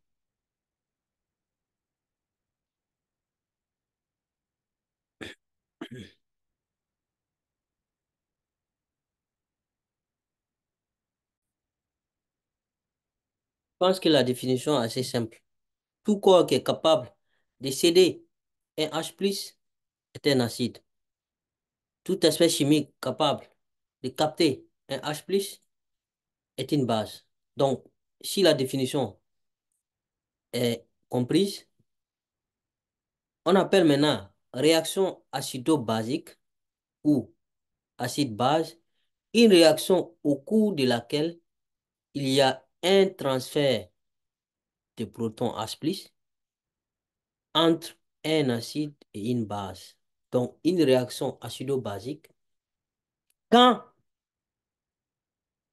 pense que la définition est assez simple. Tout corps qui est capable de céder un H+, est un acide. Toute espèce chimique capable de capter un H+, est une base. Donc, si la définition est comprise, on appelle maintenant réaction acido-basique ou acide-base une réaction au cours de laquelle il y a un transfert de protons H+, entre un acide et une base. Donc, une réaction acido-basique. Quand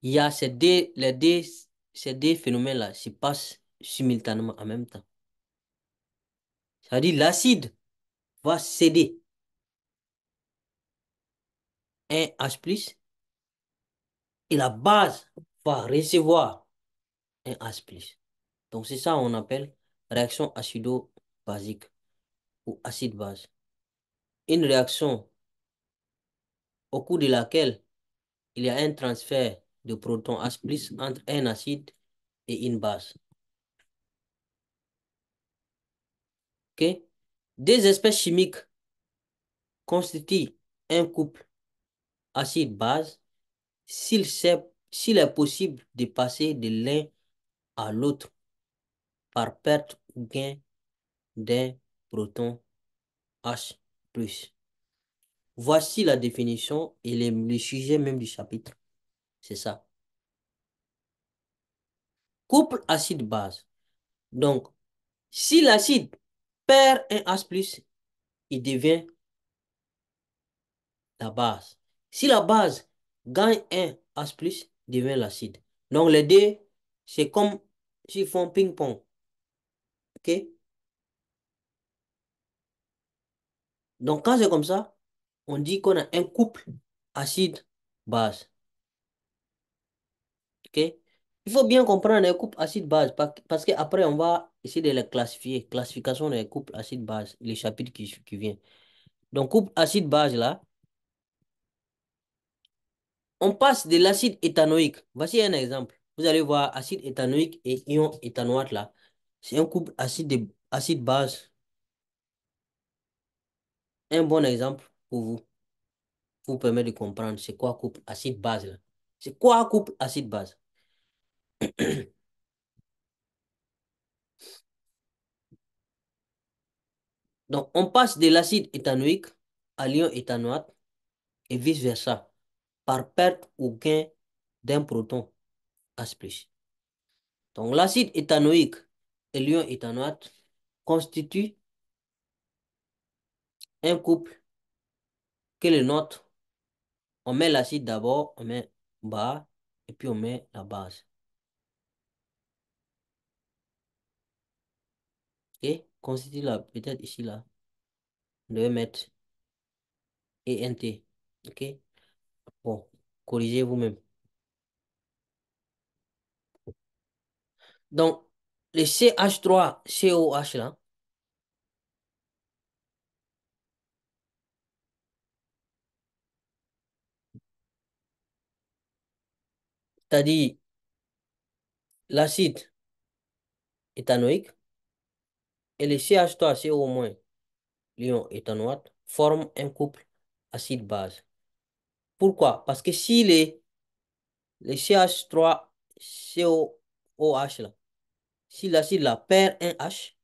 il y a ces deux, les deux, ces phénomènes-là se passent simultanément en même temps. C'est-à-dire l'acide va céder un H+, et la base va recevoir un As+. Donc, c'est ça on appelle réaction acido-basique ou acide-base. Une réaction au cours de laquelle il y a un transfert de protons As+, entre un acide et une base. ok Des espèces chimiques constituent un couple acide-base s'il est possible de passer de l'un à l'autre par perte ou gain d'un proton H+. Voici la définition et les, le sujet même du chapitre. C'est ça. Couple acide-base. Donc, si l'acide perd un H+, il devient la base. Si la base gagne un H+, devient l'acide. Donc, les deux c'est comme s'ils font ping-pong. OK? Donc, quand c'est comme ça, on dit qu'on a un couple acide-base. OK? Il faut bien comprendre les couples acide-base parce qu'après, on va essayer de les classifier. Classification des couples acide-base, les chapitres qui, qui viennent. Donc, couple acide-base, là, on passe de l'acide éthanoïque. Voici un exemple. Vous allez voir, acide éthanoïque et ion éthanoate, là, c'est un couple acide-base. un bon exemple pour vous, vous permet de comprendre c'est quoi couple acide-base. là. C'est quoi couple acide-base Donc, on passe de l'acide éthanoïque à l'ion éthanoate et vice-versa, par perte ou gain d'un proton plus Donc l'acide éthanoïque et l'ion éthanoate constituent un couple que le nôtre, on met l'acide d'abord, on met bas et puis on met la base. Ok, constitue là, peut-être ici là, on devait mettre ENT. Ok, bon, corrigez vous-même. Donc, le CH3COH là, c'est-à-dire l'acide éthanoïque et le CH3CO-, l'ion éthanoate, forment un couple acide-base. Pourquoi? Parce que si les, les ch 3 coh là, si l'acide la perd un H,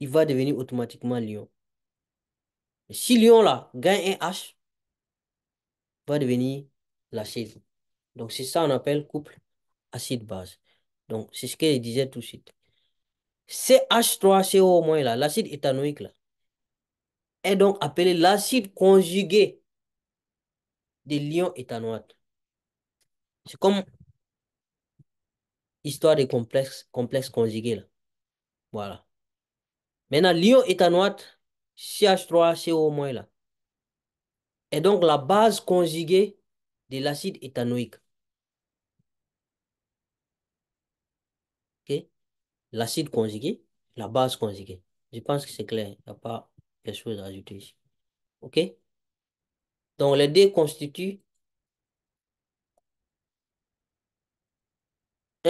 il va devenir automatiquement lion. si lion là gagne un H, va devenir l'acide. Donc c'est ça qu'on appelle couple acide-base. Donc c'est ce que disait tout de suite. CH3CO moins là, l'acide éthanoïque là, est donc appelé l'acide conjugué De lions éthanoates. C'est comme histoire des complexes, complexes conjugués. Là. Voilà. Maintenant, l'ion éthanoate, CH3CO- là, est donc la base conjuguée de l'acide éthanoïque. OK? L'acide conjugué, la base conjuguée. Je pense que c'est clair. Il n'y a pas quelque chose à ajouter ici. OK? Donc, les deux constituent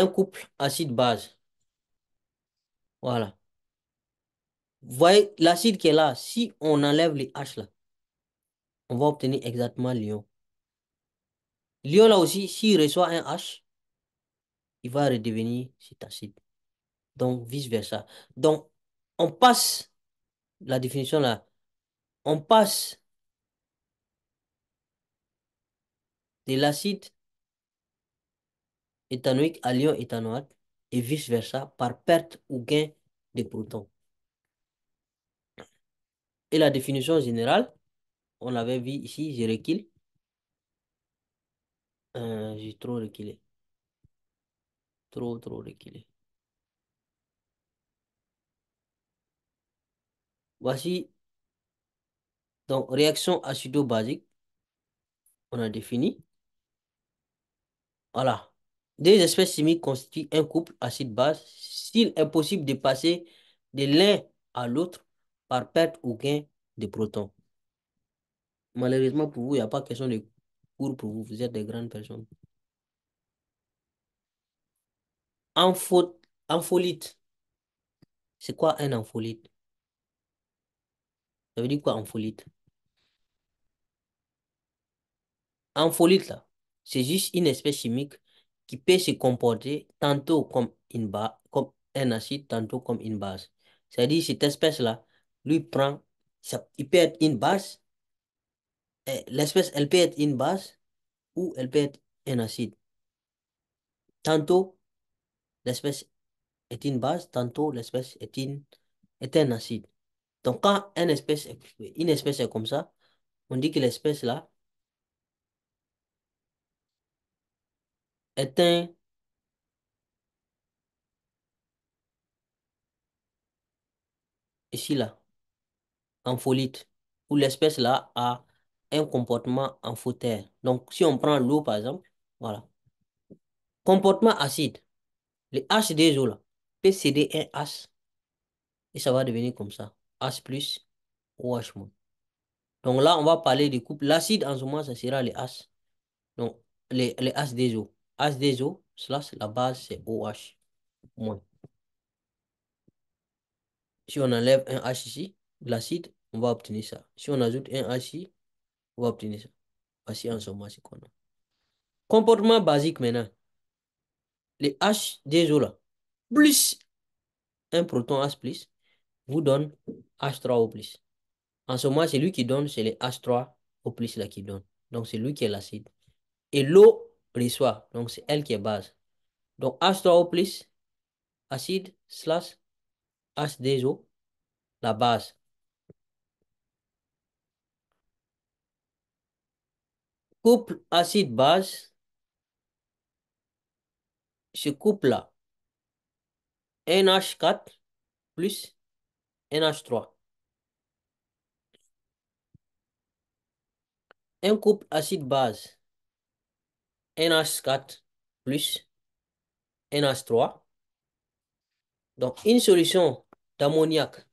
couple acide-base. Voilà. voyez l'acide qui est là, si on enlève les H là, on va obtenir exactement l'ion. L'ion là aussi, s'il reçoit un H, il va redevenir cet acide. Donc, vice-versa. Donc, on passe la définition là. On passe de l'acide éthanoïque à l'ion éthanoate et vice-versa par perte ou gain des protons. Et la définition générale, on avait vu ici, j'ai euh, j'ai trop reculé. Trop, trop reculé. Voici, donc, réaction acido-basique, on a défini. Voilà, des espèces chimiques constituent un couple acide-base. S'il est possible de passer de l'un à l'autre par perte ou gain de protons. Malheureusement pour vous, il n'y a pas question de cours pour vous. Vous êtes des grandes personnes. Ampho ampholite. C'est quoi un ampholite? Ça veut dire quoi ampholite? Ampholite, là, c'est juste une espèce chimique qui peut se comporter tantôt comme, une comme un acide, tantôt comme une base. C'est-à-dire, cette espèce-là, lui prend, il peut être une base, l'espèce, elle peut être une base ou elle peut être un acide. Tantôt, l'espèce est une base, tantôt l'espèce est, est un acide. Donc, quand une espèce, une espèce est comme ça, on dit que l'espèce là, est un ici là, en folite, où l'espèce là a un comportement en Donc, si on prend l'eau par exemple, voilà. Comportement acide, Les H des eaux là, pcd un H et ça va devenir comme ça, H plus OH moins. Donc là, on va parler du couple. L'acide en ce moment, ça sera les H. Donc, les, les H des eaux. H 2 O, c'est la base c'est OH, Si on enlève un H ici, l'acide, on va obtenir ça. Si on ajoute un H ici, on va obtenir ça. Voici en somme ce qu'on a. Comportement basique maintenant. Les H des O là, plus un proton H vous donne H3O plus. En ce moment, c'est lui qui donne, c'est les H3O plus là qui donne. Donc, c'est lui qui est l'acide. Et l'eau donc, c'est elle qui est base. Donc, H3O plus acide slash H2O, la base. Couple acide-base, ce couple-là, NH4 plus NH3. Un couple acide-base NH4 plus NH3. Donc, une solution d'ammoniac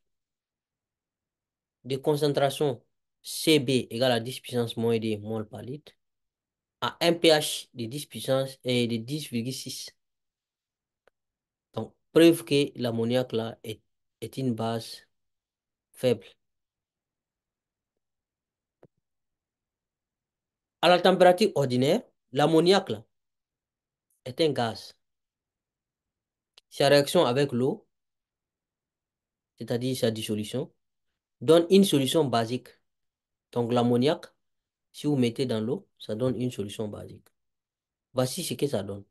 de concentration CB égale à 10 puissance moins D mol par litre à un pH de 10 puissance et euh, de 10,6. Donc, preuve que l'ammoniac là est, est une base faible. À la température ordinaire, L'ammoniac, est un gaz. Sa réaction avec l'eau, c'est-à-dire sa dissolution, donne une solution basique. Donc l'ammoniac, si vous mettez dans l'eau, ça donne une solution basique. Voici ce que ça donne.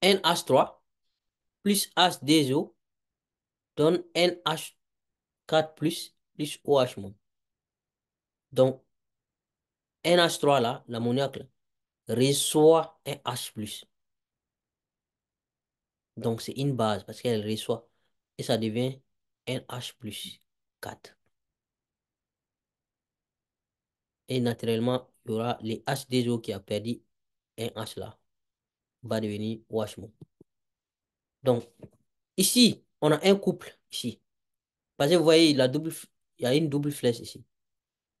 NH3 plus H2O donne NH4 plus plus OH-. Donc un H3 là, l'ammoniac reçoit un H+. Donc c'est une base parce qu'elle reçoit et ça devient un H plus 4. Et naturellement, il y aura les h des eaux qui a perdu un H là. Va devenir OH-. Donc, ici, on a un couple ici. Parce que vous voyez, la double, il y a une double flèche ici.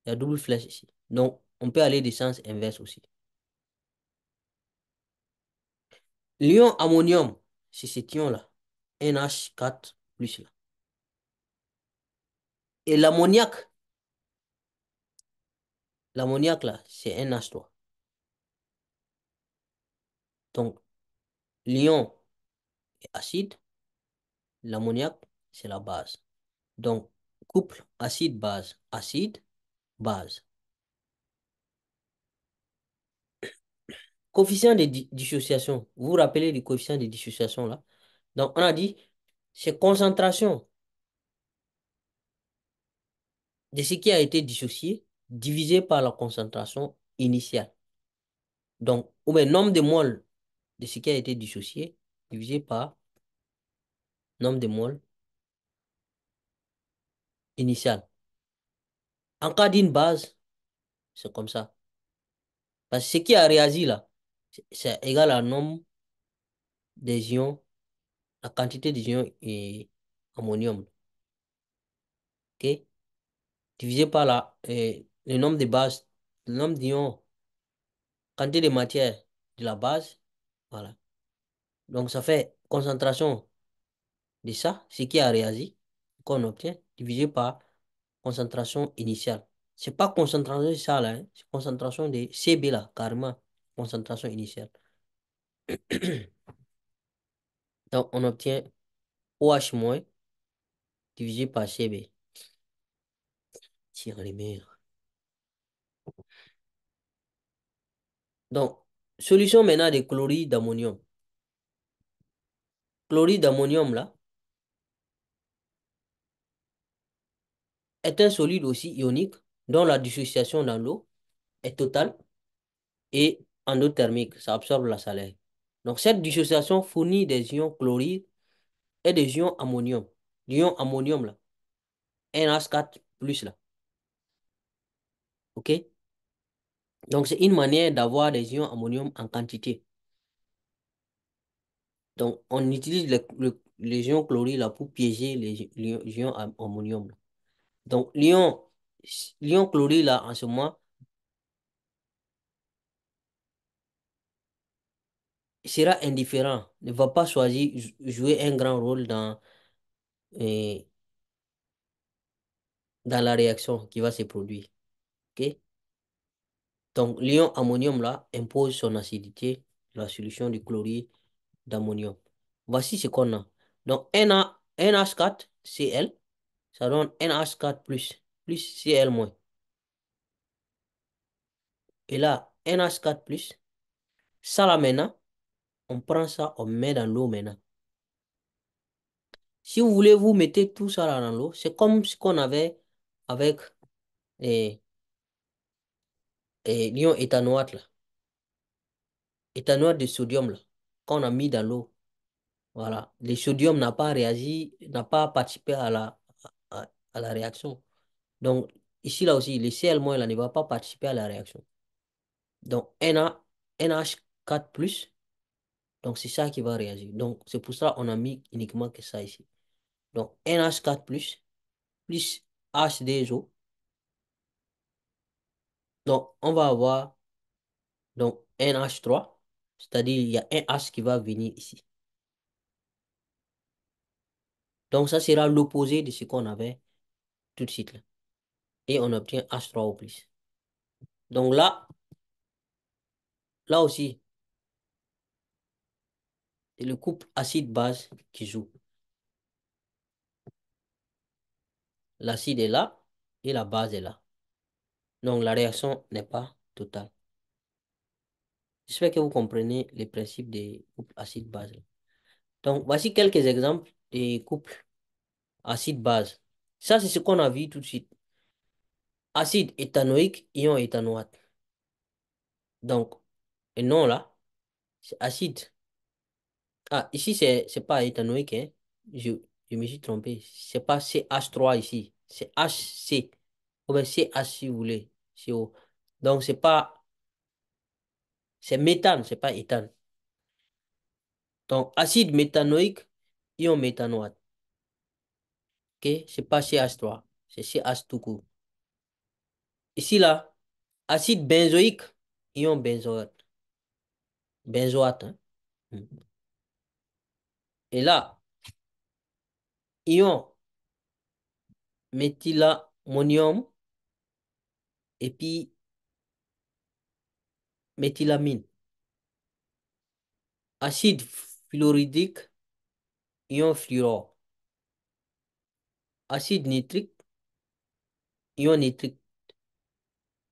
Il y a double flèche ici. Donc, on peut aller des sens inverse aussi. L'ion ammonium, c'est cet ion-là. NH4 plus là. Et l'ammoniac, l'ammoniac là, c'est NH3. Donc, l'ion est acide, l'ammoniac, c'est la base. Donc, couple acide-base, acide-base. Coefficient de dissociation. Vous vous rappelez du coefficient de dissociation là Donc, on a dit, c'est concentration de ce qui a été dissocié divisé par la concentration initiale. Donc, ou bien nombre de moles de ce qui a été dissocié divisé par nombre de moles initial. En cas d'une base, c'est comme ça. Parce que ce qui a réagi là, c'est égal à nombre des ions, la quantité des ions et ammonium. OK? Divisé par la, le nombre de bases, le nombre d'ions, quantité de matière de la base. Voilà. Donc, ça fait concentration de ça, ce qui a réagi, qu'on obtient, divisé par concentration initiale. C'est pas concentration de ça, là, hein, c'est concentration de CB, là, carrément concentration initiale. Donc, on obtient OH- divisé par CB. Tire les murs. Donc, solution maintenant de chlorides d'ammonium. Chloride d'ammonium, là, est un solide aussi ionique dont la dissociation dans l'eau est totale et endothermique, ça absorbe la salaire Donc, cette dissociation fournit des ions chlorides et des ions ammonium. L'ion ammonium, là, NH4+, là. OK Donc, c'est une manière d'avoir des ions ammonium en quantité. Donc, on utilise les ions chlorides, là, pour piéger les, ions ammonium. Donc, l'ion chloride, là, en ce moment, sera indifférent, ne va pas choisir, jouer un grand rôle dans, euh, dans la réaction qui va se produire. ok Donc, l'ion ammonium là impose son acidité, la solution du chlorure d'ammonium. Voici ce qu'on a. Donc, NH4, Cl, ça donne NH4 plus, plus Cl moins. Et là, NH4 plus, ça là à on prend ça, on met dans l'eau maintenant. Si vous voulez, vous mettez tout ça là dans l'eau. C'est comme ce qu'on avait avec eh, eh, l'ion éthanoate là. de sodium là, qu'on a mis dans l'eau. Voilà. Le sodium n'a pas réagi, n'a pas participé à la, à, la réaction. Donc, ici là aussi, le Cl- là, ne va pas participer à la réaction. Donc, NH4+, donc, c'est ça qui va réagir. Donc, c'est pour ça qu'on a mis uniquement que ça ici. Donc, NH4+, plus h 2 Donc, on va avoir donc, NH3, c'est-à-dire il y a un H qui va venir ici. Donc, ça sera l'opposé de ce qu'on avait tout de suite. Là. Et on obtient H3O+. Donc là, là aussi, c'est le couple acide-base qui joue. L'acide est là et la base est là. Donc la réaction n'est pas totale. J'espère que vous comprenez les principes des couples acide-base. Donc voici quelques exemples des couples acide-base. Ça, c'est ce qu'on a vu tout de suite. Acide éthanoïque, ion éthanoate. Donc, et non là, c'est acide ah, ici, c'est, c'est pas éthanoïque, hein. Je, me suis trompé. C'est pas CH3 ici. C'est HC. Ou bien CH si vous voulez. Donc, c'est pas. C'est méthane, c'est pas éthane. Donc, acide méthanoïque, ion méthanoate. OK? C'est pas CH3. C'est CH tout court. Ici, là, acide benzoïque, ion benzoate. Benzoate, hein? Hmm. Et là, ion méthylammonium et puis méthylamine. Acide fluoridique, ion fluor. Acide nitrique, ion nitrique,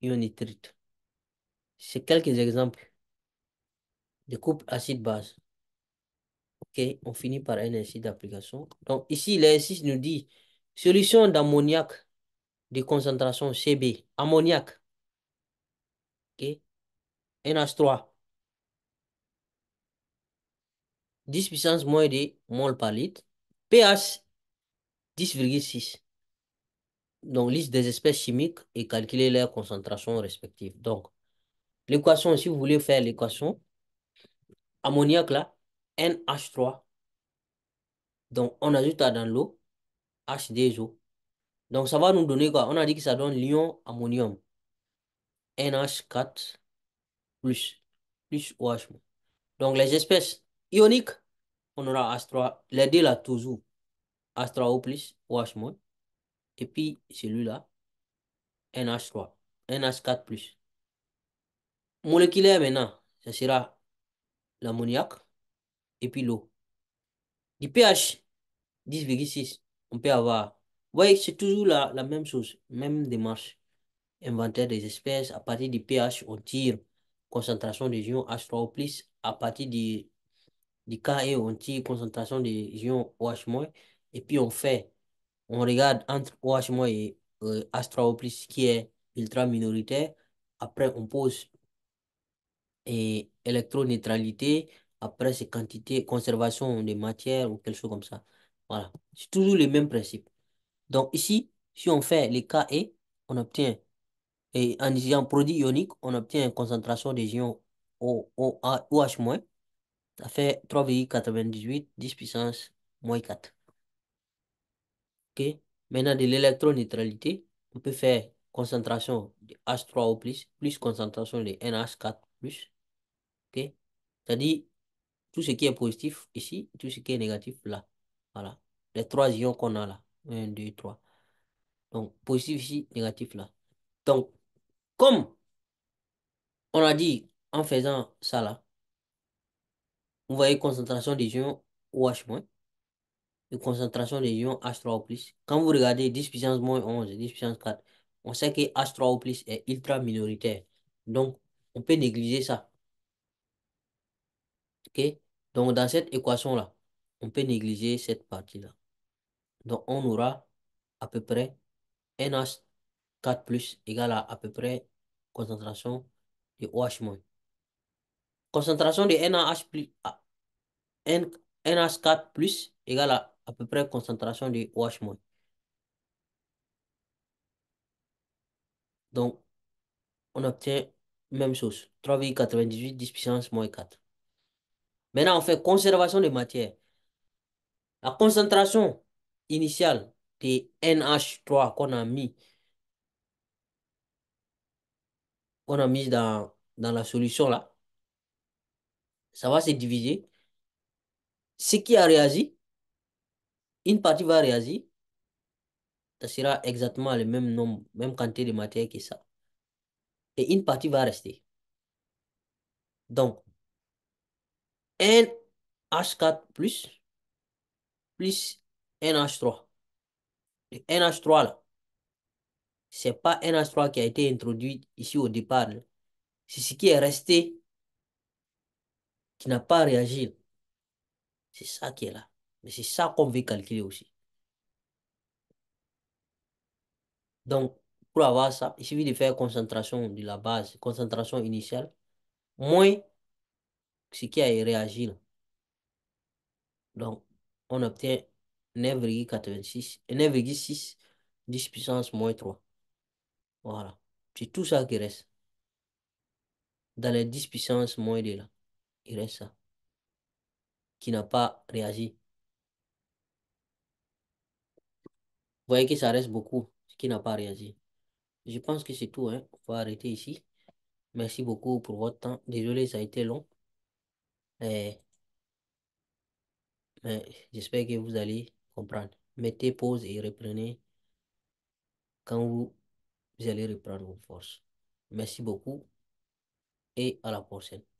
ion nitrite. C'est quelques exemples de couples acide-base. OK, on finit par un d'application. Donc ici, l'exercice nous dit solution d'ammoniac de concentration CB, ammoniac, OK, NH3, 10 puissance moins de mol par litre, pH 10,6. Donc, liste des espèces chimiques et calculer leur concentration respectives. Donc, l'équation, si vous voulez faire l'équation, ammoniac là, NH3. Donc, on ajoute ça dans l'eau, H2O. Donc, ça va nous donner quoi On a dit que ça donne l'ion ammonium. NH4 plus, plus OH. Donc, les espèces ioniques, on aura H3, les deux là toujours. H3O plus, OH Et puis, celui-là, NH3, NH4 plus. Moléculaire maintenant, ce sera l'ammoniac et puis l'eau. Du pH 10,6, on peut avoir. Vous voyez, c'est toujours la, la, même chose, même démarche. Inventaire des espèces, à partir du pH, on tire concentration des ions h 3 à partir du, du KE, on tire concentration des ions OH-, et puis on fait, on regarde entre OH- et euh, H3O+, qui est ultra minoritaire. Après, on pose et électroneutralité, après, c'est quantité, conservation des matières ou quelque chose comme ça. Voilà. C'est toujours le même principe. Donc ici, si on fait les et on obtient, et en disant produit ionique, on obtient une concentration des ions OH-. Ça fait 3,98, 10 puissance moins 4. OK? Maintenant, de l'électroneutralité, on peut faire concentration de H3O+, plus concentration de NH4+. OK? C'est-à-dire, tout ce qui est positif ici, tout ce qui est négatif là. Voilà. Les trois ions qu'on a là. 1, 2, 3. Donc, positif ici, négatif là. Donc, comme on a dit en faisant ça là, vous voyez concentration des ions OH- et concentration des ions H3O+. Quand vous regardez 10 puissance moins 11 10 puissance 4, on sait que H3O+, est ultra minoritaire. Donc, on peut négliger ça. OK donc, dans cette équation-là, on peut négliger cette partie-là. Donc, on aura à peu près NH4 plus égale à à peu près concentration de OH Concentration de NH plus, 4 plus égale à à peu près concentration de OH Donc, on obtient même chose. 3,98 10 puissance moins 4. Maintenant, on fait conservation des matières. La concentration initiale des NH3 qu'on a mis, qu'on a mis dans, dans la solution là, ça va se diviser. Ce qui a réagi, une partie va réagir, ça sera exactement le même nombre, même quantité de matière que ça. Et une partie va rester. Donc, n H4 plus, plus NH3. Le NH3 là, c'est pas NH3 qui a été introduit ici au départ. C'est ce qui est resté qui n'a pas réagi. C'est ça qui est là. Mais c'est ça qu'on veut calculer aussi. Donc, pour avoir ça, il suffit de faire concentration de la base, concentration initiale, moins ce qui a réagi. Donc, on obtient 9,86, 9,6, 10 puissance moins 3. Voilà. C'est tout ça qui reste. Dans les 10 puissance moins 2, là, il reste ça. Qui n'a pas réagi. Vous voyez que ça reste beaucoup, ce qui n'a pas réagi. Je pense que c'est tout. Hein. On va arrêter ici. Merci beaucoup pour votre temps. Désolé, ça a été long. Eh, mais j'espère que vous allez comprendre. Mettez pause et reprenez quand vous allez reprendre vos forces. Merci beaucoup et à la prochaine.